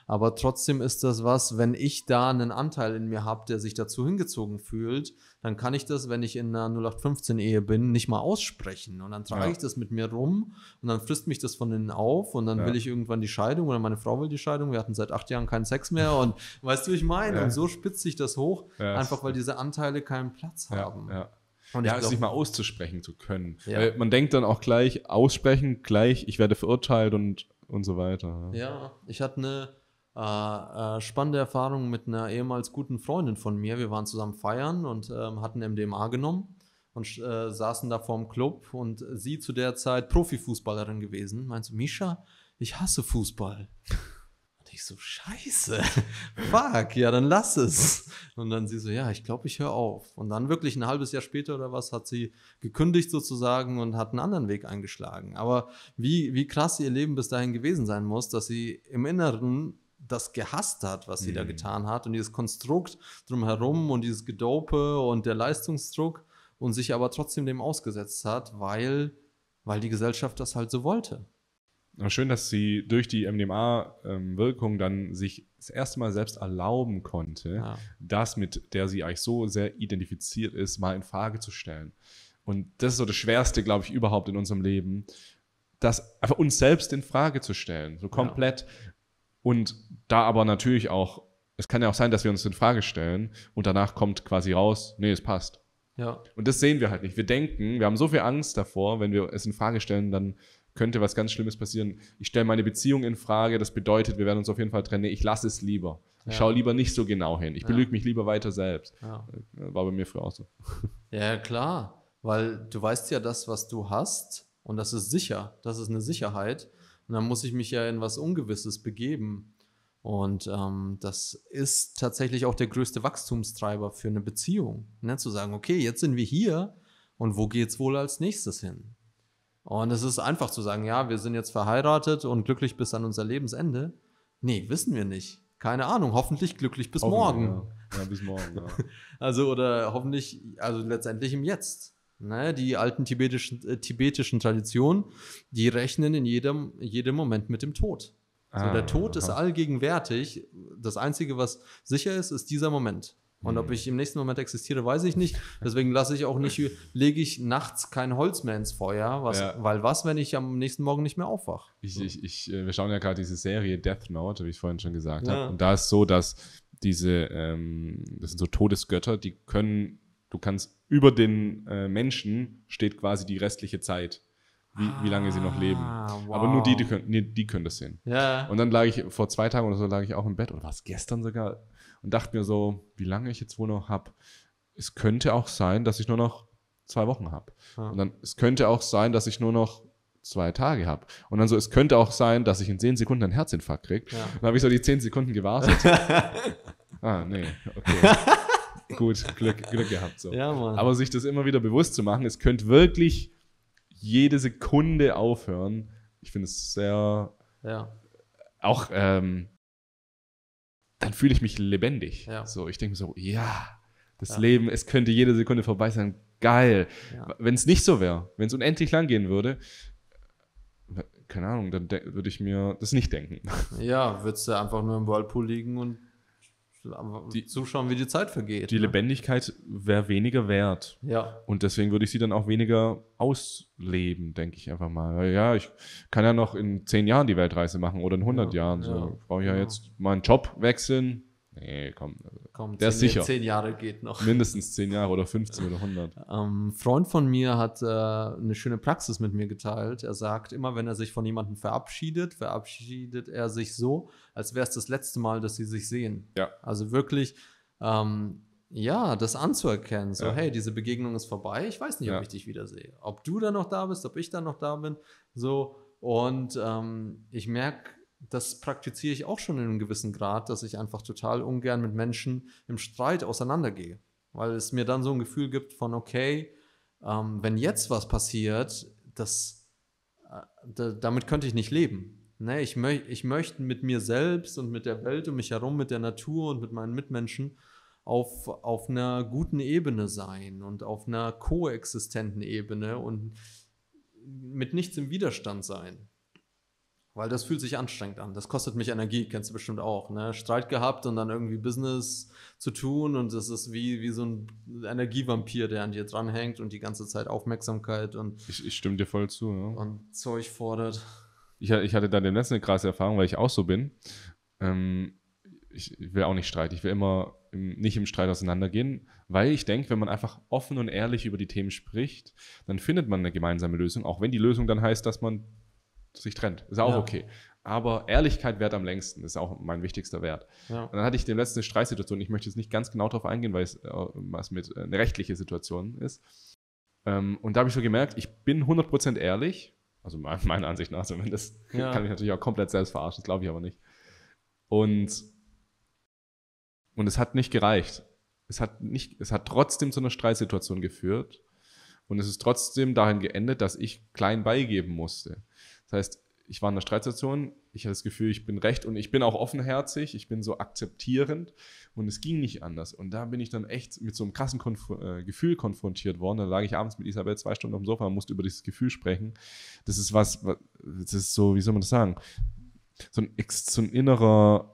Aber trotzdem ist das was, wenn ich da einen Anteil in mir habe, der sich dazu hingezogen fühlt, dann kann ich das, wenn ich in einer 0815-Ehe bin, nicht mal aussprechen. Und dann trage ja. ich das mit mir rum und dann frisst mich das von innen auf und dann ja. will ich irgendwann die Scheidung oder meine Frau will die Scheidung. Wir hatten seit acht Jahren keinen Sex mehr und [laughs] weißt du, ich meine? Ja. Und so spitzt sich das hoch, einfach weil diese Anteile keinen Platz haben. Ja. Und ja, glaub, es nicht mal auszusprechen zu können. Weil man denkt dann auch gleich, aussprechen, gleich, ich werde verurteilt und, und so weiter. Ja, ich hatte eine äh, äh, spannende Erfahrung mit einer ehemals guten Freundin von mir. Wir waren zusammen feiern und äh, hatten MDMA genommen und äh, saßen da vorm Club und sie zu der Zeit Profifußballerin gewesen. Meinst du, Misha, ich hasse Fußball. [laughs] Und ich so, scheiße, [laughs] fuck, ja, dann lass es. Und dann sie so, ja, ich glaube, ich höre auf. Und dann wirklich ein halbes Jahr später oder was hat sie gekündigt sozusagen und hat einen anderen Weg eingeschlagen. Aber wie, wie krass ihr Leben bis dahin gewesen sein muss, dass sie im Inneren das gehasst hat, was sie mhm. da getan hat und dieses Konstrukt drumherum und dieses Gedope und der Leistungsdruck und sich aber trotzdem dem ausgesetzt hat, weil, weil die Gesellschaft das halt so wollte. schön, dass sie durch die MDMA-Wirkung ähm, dann sich das erste Mal selbst erlauben konnte, ja. das, mit der sie eigentlich so sehr identifiziert ist, mal in Frage zu stellen. Und das ist so das Schwerste, glaube ich, überhaupt in unserem Leben, das einfach uns selbst in Frage zu stellen, so komplett. Ja. Und da aber natürlich auch, es kann ja auch sein, dass wir uns in Frage stellen und danach kommt quasi raus, nee, es passt. Ja. Und das sehen wir halt nicht. Wir denken, wir haben so viel Angst davor, wenn wir es in Frage stellen, dann könnte was ganz Schlimmes passieren. Ich stelle meine Beziehung in Frage, das bedeutet, wir werden uns auf jeden Fall trennen. ich lasse es lieber. Ich ja. schaue lieber nicht so genau hin. Ich ja. belüge mich lieber weiter selbst. Ja. Äh, war bei mir früher auch so. [laughs] Ja, klar. Weil du weißt ja das, was du hast und das ist sicher. Das ist eine Sicherheit. Und dann muss ich mich ja in was Ungewisses begeben. Und ähm, das ist tatsächlich auch der größte Wachstumstreiber für eine Beziehung. Ne? Zu sagen, okay, jetzt sind wir hier und wo geht es wohl als nächstes hin? Und es ist einfach zu sagen, ja, wir sind jetzt verheiratet und glücklich bis an unser Lebensende. Nee, wissen wir nicht. Keine Ahnung, hoffentlich glücklich bis hoffentlich, morgen. Ja. ja. bis morgen. Ja. [laughs] also, oder hoffentlich, also letztendlich im Jetzt. Ne, die alten tibetischen, äh, tibetischen Traditionen, die rechnen in jedem, jedem Moment mit dem Tod. Also ah, der Tod aha. ist allgegenwärtig. Das Einzige, was sicher ist, ist dieser Moment. Und ob hm. ich im nächsten Moment existiere, weiß ich nicht. Deswegen lasse ich auch nicht, lege ich nachts kein Holz mehr ins Feuer. Was, ja. Weil was, wenn ich am nächsten Morgen nicht mehr aufwache? Ich, ich, ich, äh, wir schauen ja gerade diese Serie Death Note, wie ich vorhin schon gesagt ja. habe. Und da ist so, dass diese, ähm, das sind so Todesgötter, die können Du kannst über den äh, Menschen steht quasi die restliche Zeit, wie, ah, wie lange sie noch leben. Wow. Ah, Aber nur die, die können, nee, die können das sehen. Ja. Und dann lag ich vor zwei Tagen oder so lag ich auch im Bett oder war es gestern sogar und dachte mir so, wie lange ich jetzt wohl noch habe. Es könnte auch sein, dass ich nur noch zwei Wochen habe. Ja. Und dann es könnte auch sein, dass ich nur noch zwei Tage habe. Und dann so, es könnte auch sein, dass ich in zehn Sekunden einen Herzinfarkt kriege. Ja. Dann habe ich so die zehn Sekunden gewartet. [laughs] ah, nee, okay. [laughs] [laughs] Gut, Glück, Glück gehabt. So. Ja, Mann. Aber sich das immer wieder bewusst zu machen, es könnte wirklich jede Sekunde aufhören. Ich finde es sehr. Ja. Auch, ähm, dann fühle ich mich lebendig. Ja. So, ich denke mir so, ja, das ja. Leben, es könnte jede Sekunde vorbei sein. Geil. Ja. Wenn es nicht so wäre, wenn es unendlich lang gehen würde, keine Ahnung, dann würde ich mir das nicht denken. Ja, würdest du einfach nur im Whirlpool liegen und die, zuschauen, wie die Zeit vergeht. Die ne? Lebendigkeit wäre weniger wert. Ja. Und deswegen würde ich sie dann auch weniger ausleben, denke ich einfach mal. Ja, ich kann ja noch in zehn Jahren die Weltreise machen oder in 100 ja, Jahren. So. Ja. Brauche ich ja, ja genau. jetzt meinen Job wechseln. Nee, komm. komm der zehn, ist sicher. Zehn Jahre geht noch. Mindestens zehn Jahre oder 15 oder 100. [laughs] Ähm, ein Freund von mir hat äh, eine schöne Praxis mit mir geteilt. Er sagt, immer wenn er sich von jemandem verabschiedet, verabschiedet er sich so, als wäre es das letzte Mal, dass sie sich sehen. Ja. Also wirklich, ähm, ja, das anzuerkennen. So, ja. hey, diese Begegnung ist vorbei. Ich weiß nicht, ob ja. ich dich wiedersehe. Ob du dann noch da bist, ob ich dann noch da bin. So, und ähm, ich merke, das praktiziere ich auch schon in einem gewissen Grad, dass ich einfach total ungern mit Menschen im Streit auseinandergehe, weil es mir dann so ein Gefühl gibt von, okay, ähm, wenn jetzt was passiert, das, äh, damit könnte ich nicht leben. Ne, ich, mö ich möchte mit mir selbst und mit der Welt um mich herum, mit der Natur und mit meinen Mitmenschen auf, auf einer guten Ebene sein und auf einer koexistenten Ebene und mit nichts im Widerstand sein. Weil das fühlt sich anstrengend an. Das kostet mich Energie, kennst du bestimmt auch. Ne? Streit gehabt und dann irgendwie Business zu tun und das ist wie, wie so ein Energievampir, der an dir dranhängt und die ganze Zeit Aufmerksamkeit und. Ich, ich stimme dir voll zu. Ja. Und Zeug fordert. Ich, ich hatte da den letzten eine krasse Erfahrung, weil ich auch so bin. Ähm, ich, ich will auch nicht streiten. Ich will immer im, nicht im Streit auseinandergehen, weil ich denke, wenn man einfach offen und ehrlich über die Themen spricht, dann findet man eine gemeinsame Lösung, auch wenn die Lösung dann heißt, dass man sich trennt. Ist auch ja. okay. Aber Ehrlichkeit währt am längsten, ist auch mein wichtigster Wert. Ja. Und dann hatte ich den letzten eine Streitsituation, ich möchte jetzt nicht ganz genau darauf eingehen, weil es äh, was mit äh, eine rechtliche Situation ist. Ähm, und da habe ich so gemerkt, ich bin 100% ehrlich, also [laughs] meiner Ansicht nach zumindest, ja. kann ich natürlich auch komplett selbst verarschen, das glaube ich aber nicht. Und, und es hat nicht gereicht. Es hat, nicht, es hat trotzdem zu einer Streitsituation geführt und es ist trotzdem dahin geendet, dass ich klein beigeben musste. Das heißt, ich war in der Streitsituation, ich hatte das Gefühl, ich bin recht und ich bin auch offenherzig, ich bin so akzeptierend und es ging nicht anders. Und da bin ich dann echt mit so einem krassen Konf äh, Gefühl konfrontiert worden. Da lag ich abends mit Isabel zwei Stunden auf dem Sofa und musste über dieses Gefühl sprechen. Das ist was, das ist so, wie soll man das sagen? So ein, so ein innerer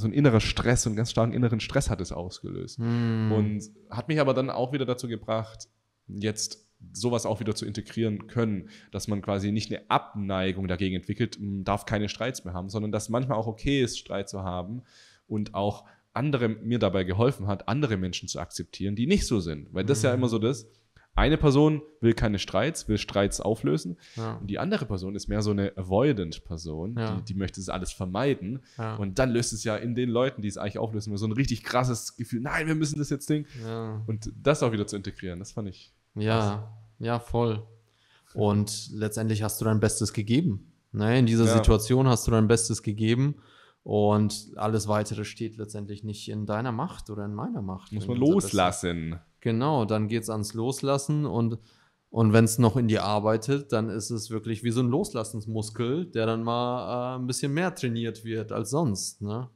so ein innerer Stress, so einen ganz starken inneren Stress hat es ausgelöst. Mm. Und hat mich aber dann auch wieder dazu gebracht, jetzt sowas auch wieder zu integrieren können, dass man quasi nicht eine Abneigung dagegen entwickelt, darf keine Streits mehr haben, sondern dass manchmal auch okay ist, Streit zu haben und auch andere mir dabei geholfen hat, andere Menschen zu akzeptieren, die nicht so sind. Weil das mhm. ja immer so das, eine Person will keine Streits, will Streits auflösen. Ja. Und die andere Person ist mehr so eine Avoidant-Person, ja. die, die, möchte es alles vermeiden. Ja. Und dann löst es ja in den Leuten, die es eigentlich auflösen so ein richtig krasses Gefühl, nein, wir müssen das jetzt Ding. Und das auch wieder zu integrieren, das fand ich ja, was. Also ja, voll. Und letztendlich hast du dein Bestes gegeben. Ne? In dieser ja. Situation hast du dein Bestes gegeben. Und alles weitere steht letztendlich nicht in deiner Macht oder in meiner Macht. Muss man loslassen. Bestes. Genau, dann geht es ans Loslassen und, und wenn es noch in dir arbeitet, dann ist es wirklich wie so ein Loslassensmuskel, der dann mal äh, ein bisschen mehr trainiert wird als sonst. Ne?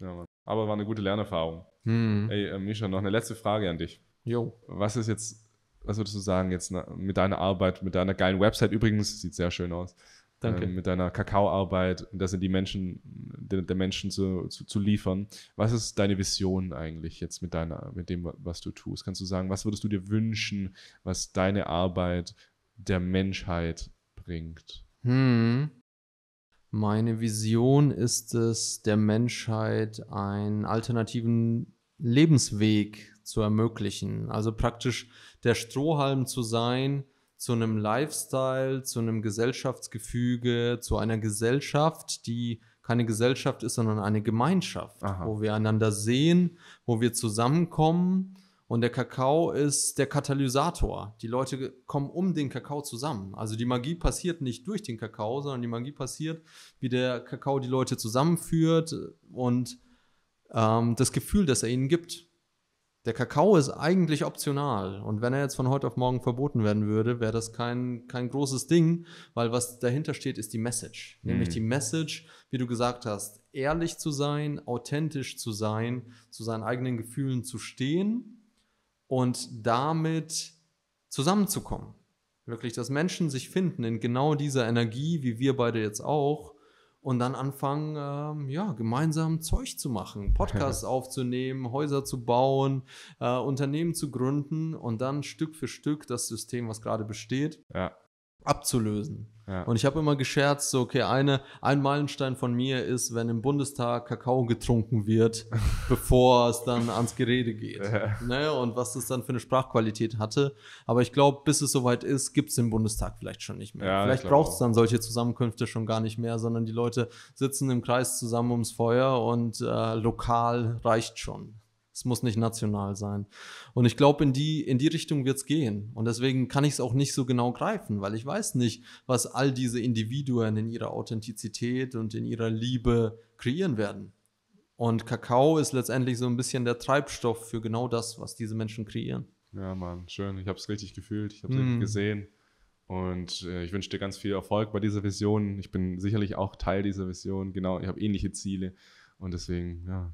Ja, aber war eine gute Lernerfahrung. Hm. Ey, äh, Misha, noch eine letzte Frage an dich. Jo. Was ist jetzt was also würdest du sagen jetzt ne, mit deiner Arbeit, mit deiner geilen Website übrigens, sieht sehr schön aus. Danke. Ähm, mit deiner Kakaoarbeit, das sind die Menschen, den, den Menschen zu, zu, zu, liefern. Was ist deine Vision eigentlich jetzt mit deiner, mit dem, was du tust? Kannst du sagen, was würdest du dir wünschen, was deine Arbeit der Menschheit bringt? Hm. Meine Vision ist es, der Menschheit einen alternativen Lebensweg zu ermöglichen. Also praktisch der Strohhalm zu sein zu einem Lifestyle, zu einem Gesellschaftsgefüge, zu einer Gesellschaft, die keine Gesellschaft ist, sondern eine Gemeinschaft, Aha. wo wir einander sehen, wo wir zusammenkommen. Und der Kakao ist der Katalysator. Die Leute kommen um den Kakao zusammen. Also die Magie passiert nicht durch den Kakao, sondern die Magie passiert, wie der Kakao die Leute zusammenführt und ähm, das Gefühl, das er ihnen gibt. Der Kakao ist eigentlich optional. Und wenn er jetzt von heute auf morgen verboten werden würde, wäre das kein, kein großes Ding, weil was dahinter steht, ist die Message. Mhm. Nämlich die Message, wie du gesagt hast, ehrlich zu sein, authentisch zu sein, zu seinen eigenen Gefühlen zu stehen und damit zusammenzukommen. Wirklich, dass Menschen sich finden in genau dieser Energie, wie wir beide jetzt auch, und dann anfangen, ähm, ja, gemeinsam Zeug zu machen, [laughs] Podcasts aufzunehmen, Häuser zu bauen, äh, Unternehmen zu gründen und dann Stück für Stück das System, was gerade besteht, ja. abzulösen. Ja. Und ich habe immer gescherzt, so, okay, eine, ein Meilenstein von mir ist, wenn im Bundestag Kakao getrunken wird, [laughs] bevor es dann ans Gerede geht. Ja. Ne? Und was das dann für eine Sprachqualität hatte. Aber ich glaube, bis es soweit ist, gibt es den Bundestag vielleicht schon nicht mehr. Ja, vielleicht braucht es dann solche Zusammenkünfte schon gar nicht mehr, sondern die Leute sitzen im Kreis zusammen ums Feuer und äh, lokal reicht schon. Es muss nicht national sein. Und ich glaube, in die, in die Richtung wird es gehen. Und deswegen kann ich es auch nicht so genau greifen, weil ich weiß nicht, was all diese Individuen in ihrer Authentizität und in ihrer Liebe kreieren werden. Und Kakao ist letztendlich so ein bisschen der Treibstoff für genau das, was diese Menschen kreieren. Ja, Mann, schön. Ich habe es richtig gefühlt, ich habe es mm. gesehen. Und äh, ich wünsche dir ganz viel Erfolg bei dieser Vision. Ich bin sicherlich auch Teil dieser Vision. Genau, ich habe ähnliche Ziele. Und deswegen, ja,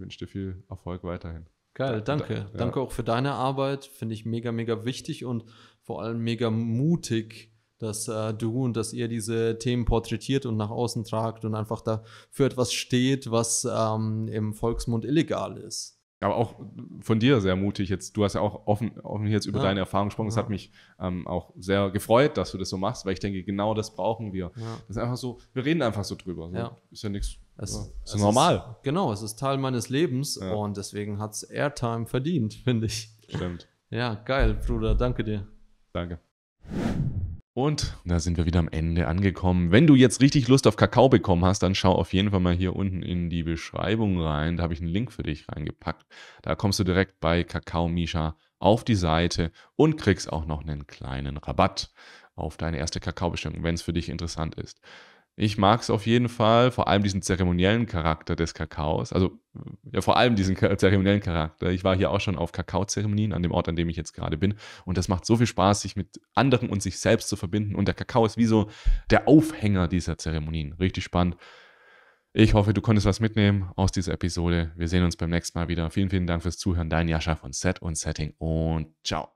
wünsche dir viel Erfolg weiterhin. Geil, danke. Da, ja. Danke auch für deine Arbeit. Finde ich mega, mega wichtig und vor allem mega mutig, dass äh, du und dass ihr diese Themen porträtiert und nach außen tragt und einfach da für etwas steht, was ähm, im Volksmund illegal ist aber auch von dir sehr mutig. Jetzt, du hast ja auch offen, offen jetzt über ja. deine Erfahrung gesprochen. Es ja. hat mich ähm, auch sehr gefreut, dass du das so machst, weil ich denke, genau das brauchen wir. Ja. Das ist einfach so, wir reden einfach so drüber. So. Ist ja nichts. Es, ist es normal. Ist, genau, es ist Teil meines Lebens und deswegen hat es Airtime verdient, [laughs] finde ich. Stimmt. Ja, geil, Bruder. Danke dir. Danke. Und da sind wir wieder am Ende angekommen. Wenn du jetzt richtig Lust auf Kakao bekommen hast, dann schau auf jeden Fall mal hier unten in die Beschreibung rein. Da habe ich einen Link für dich reingepackt. Da kommst du direkt bei Kakao Misha auf die Seite und kriegst auch noch einen kleinen Rabatt auf deine erste Kakaobestellung, wenn es für dich interessant ist. Ich mag es auf jeden Fall, vor allem diesen zeremoniellen Charakter des Kakaos. Also äh, ja, vor allem diesen zeremoniellen Charakter. Ich war hier auch schon auf Kakaozeremonien an dem Ort, an dem ich jetzt gerade bin. Und das macht so viel Spaß, sich mit anderen und sich selbst zu verbinden. Und der Kakao ist wie so der Aufhänger dieser Zeremonien. Richtig spannend. Ich hoffe, du konntest was mitnehmen aus dieser Episode. Wir sehen uns beim nächsten Mal wieder. Vielen, vielen Dank fürs Zuhören. Dein Jascha von Set und Setting und ciao.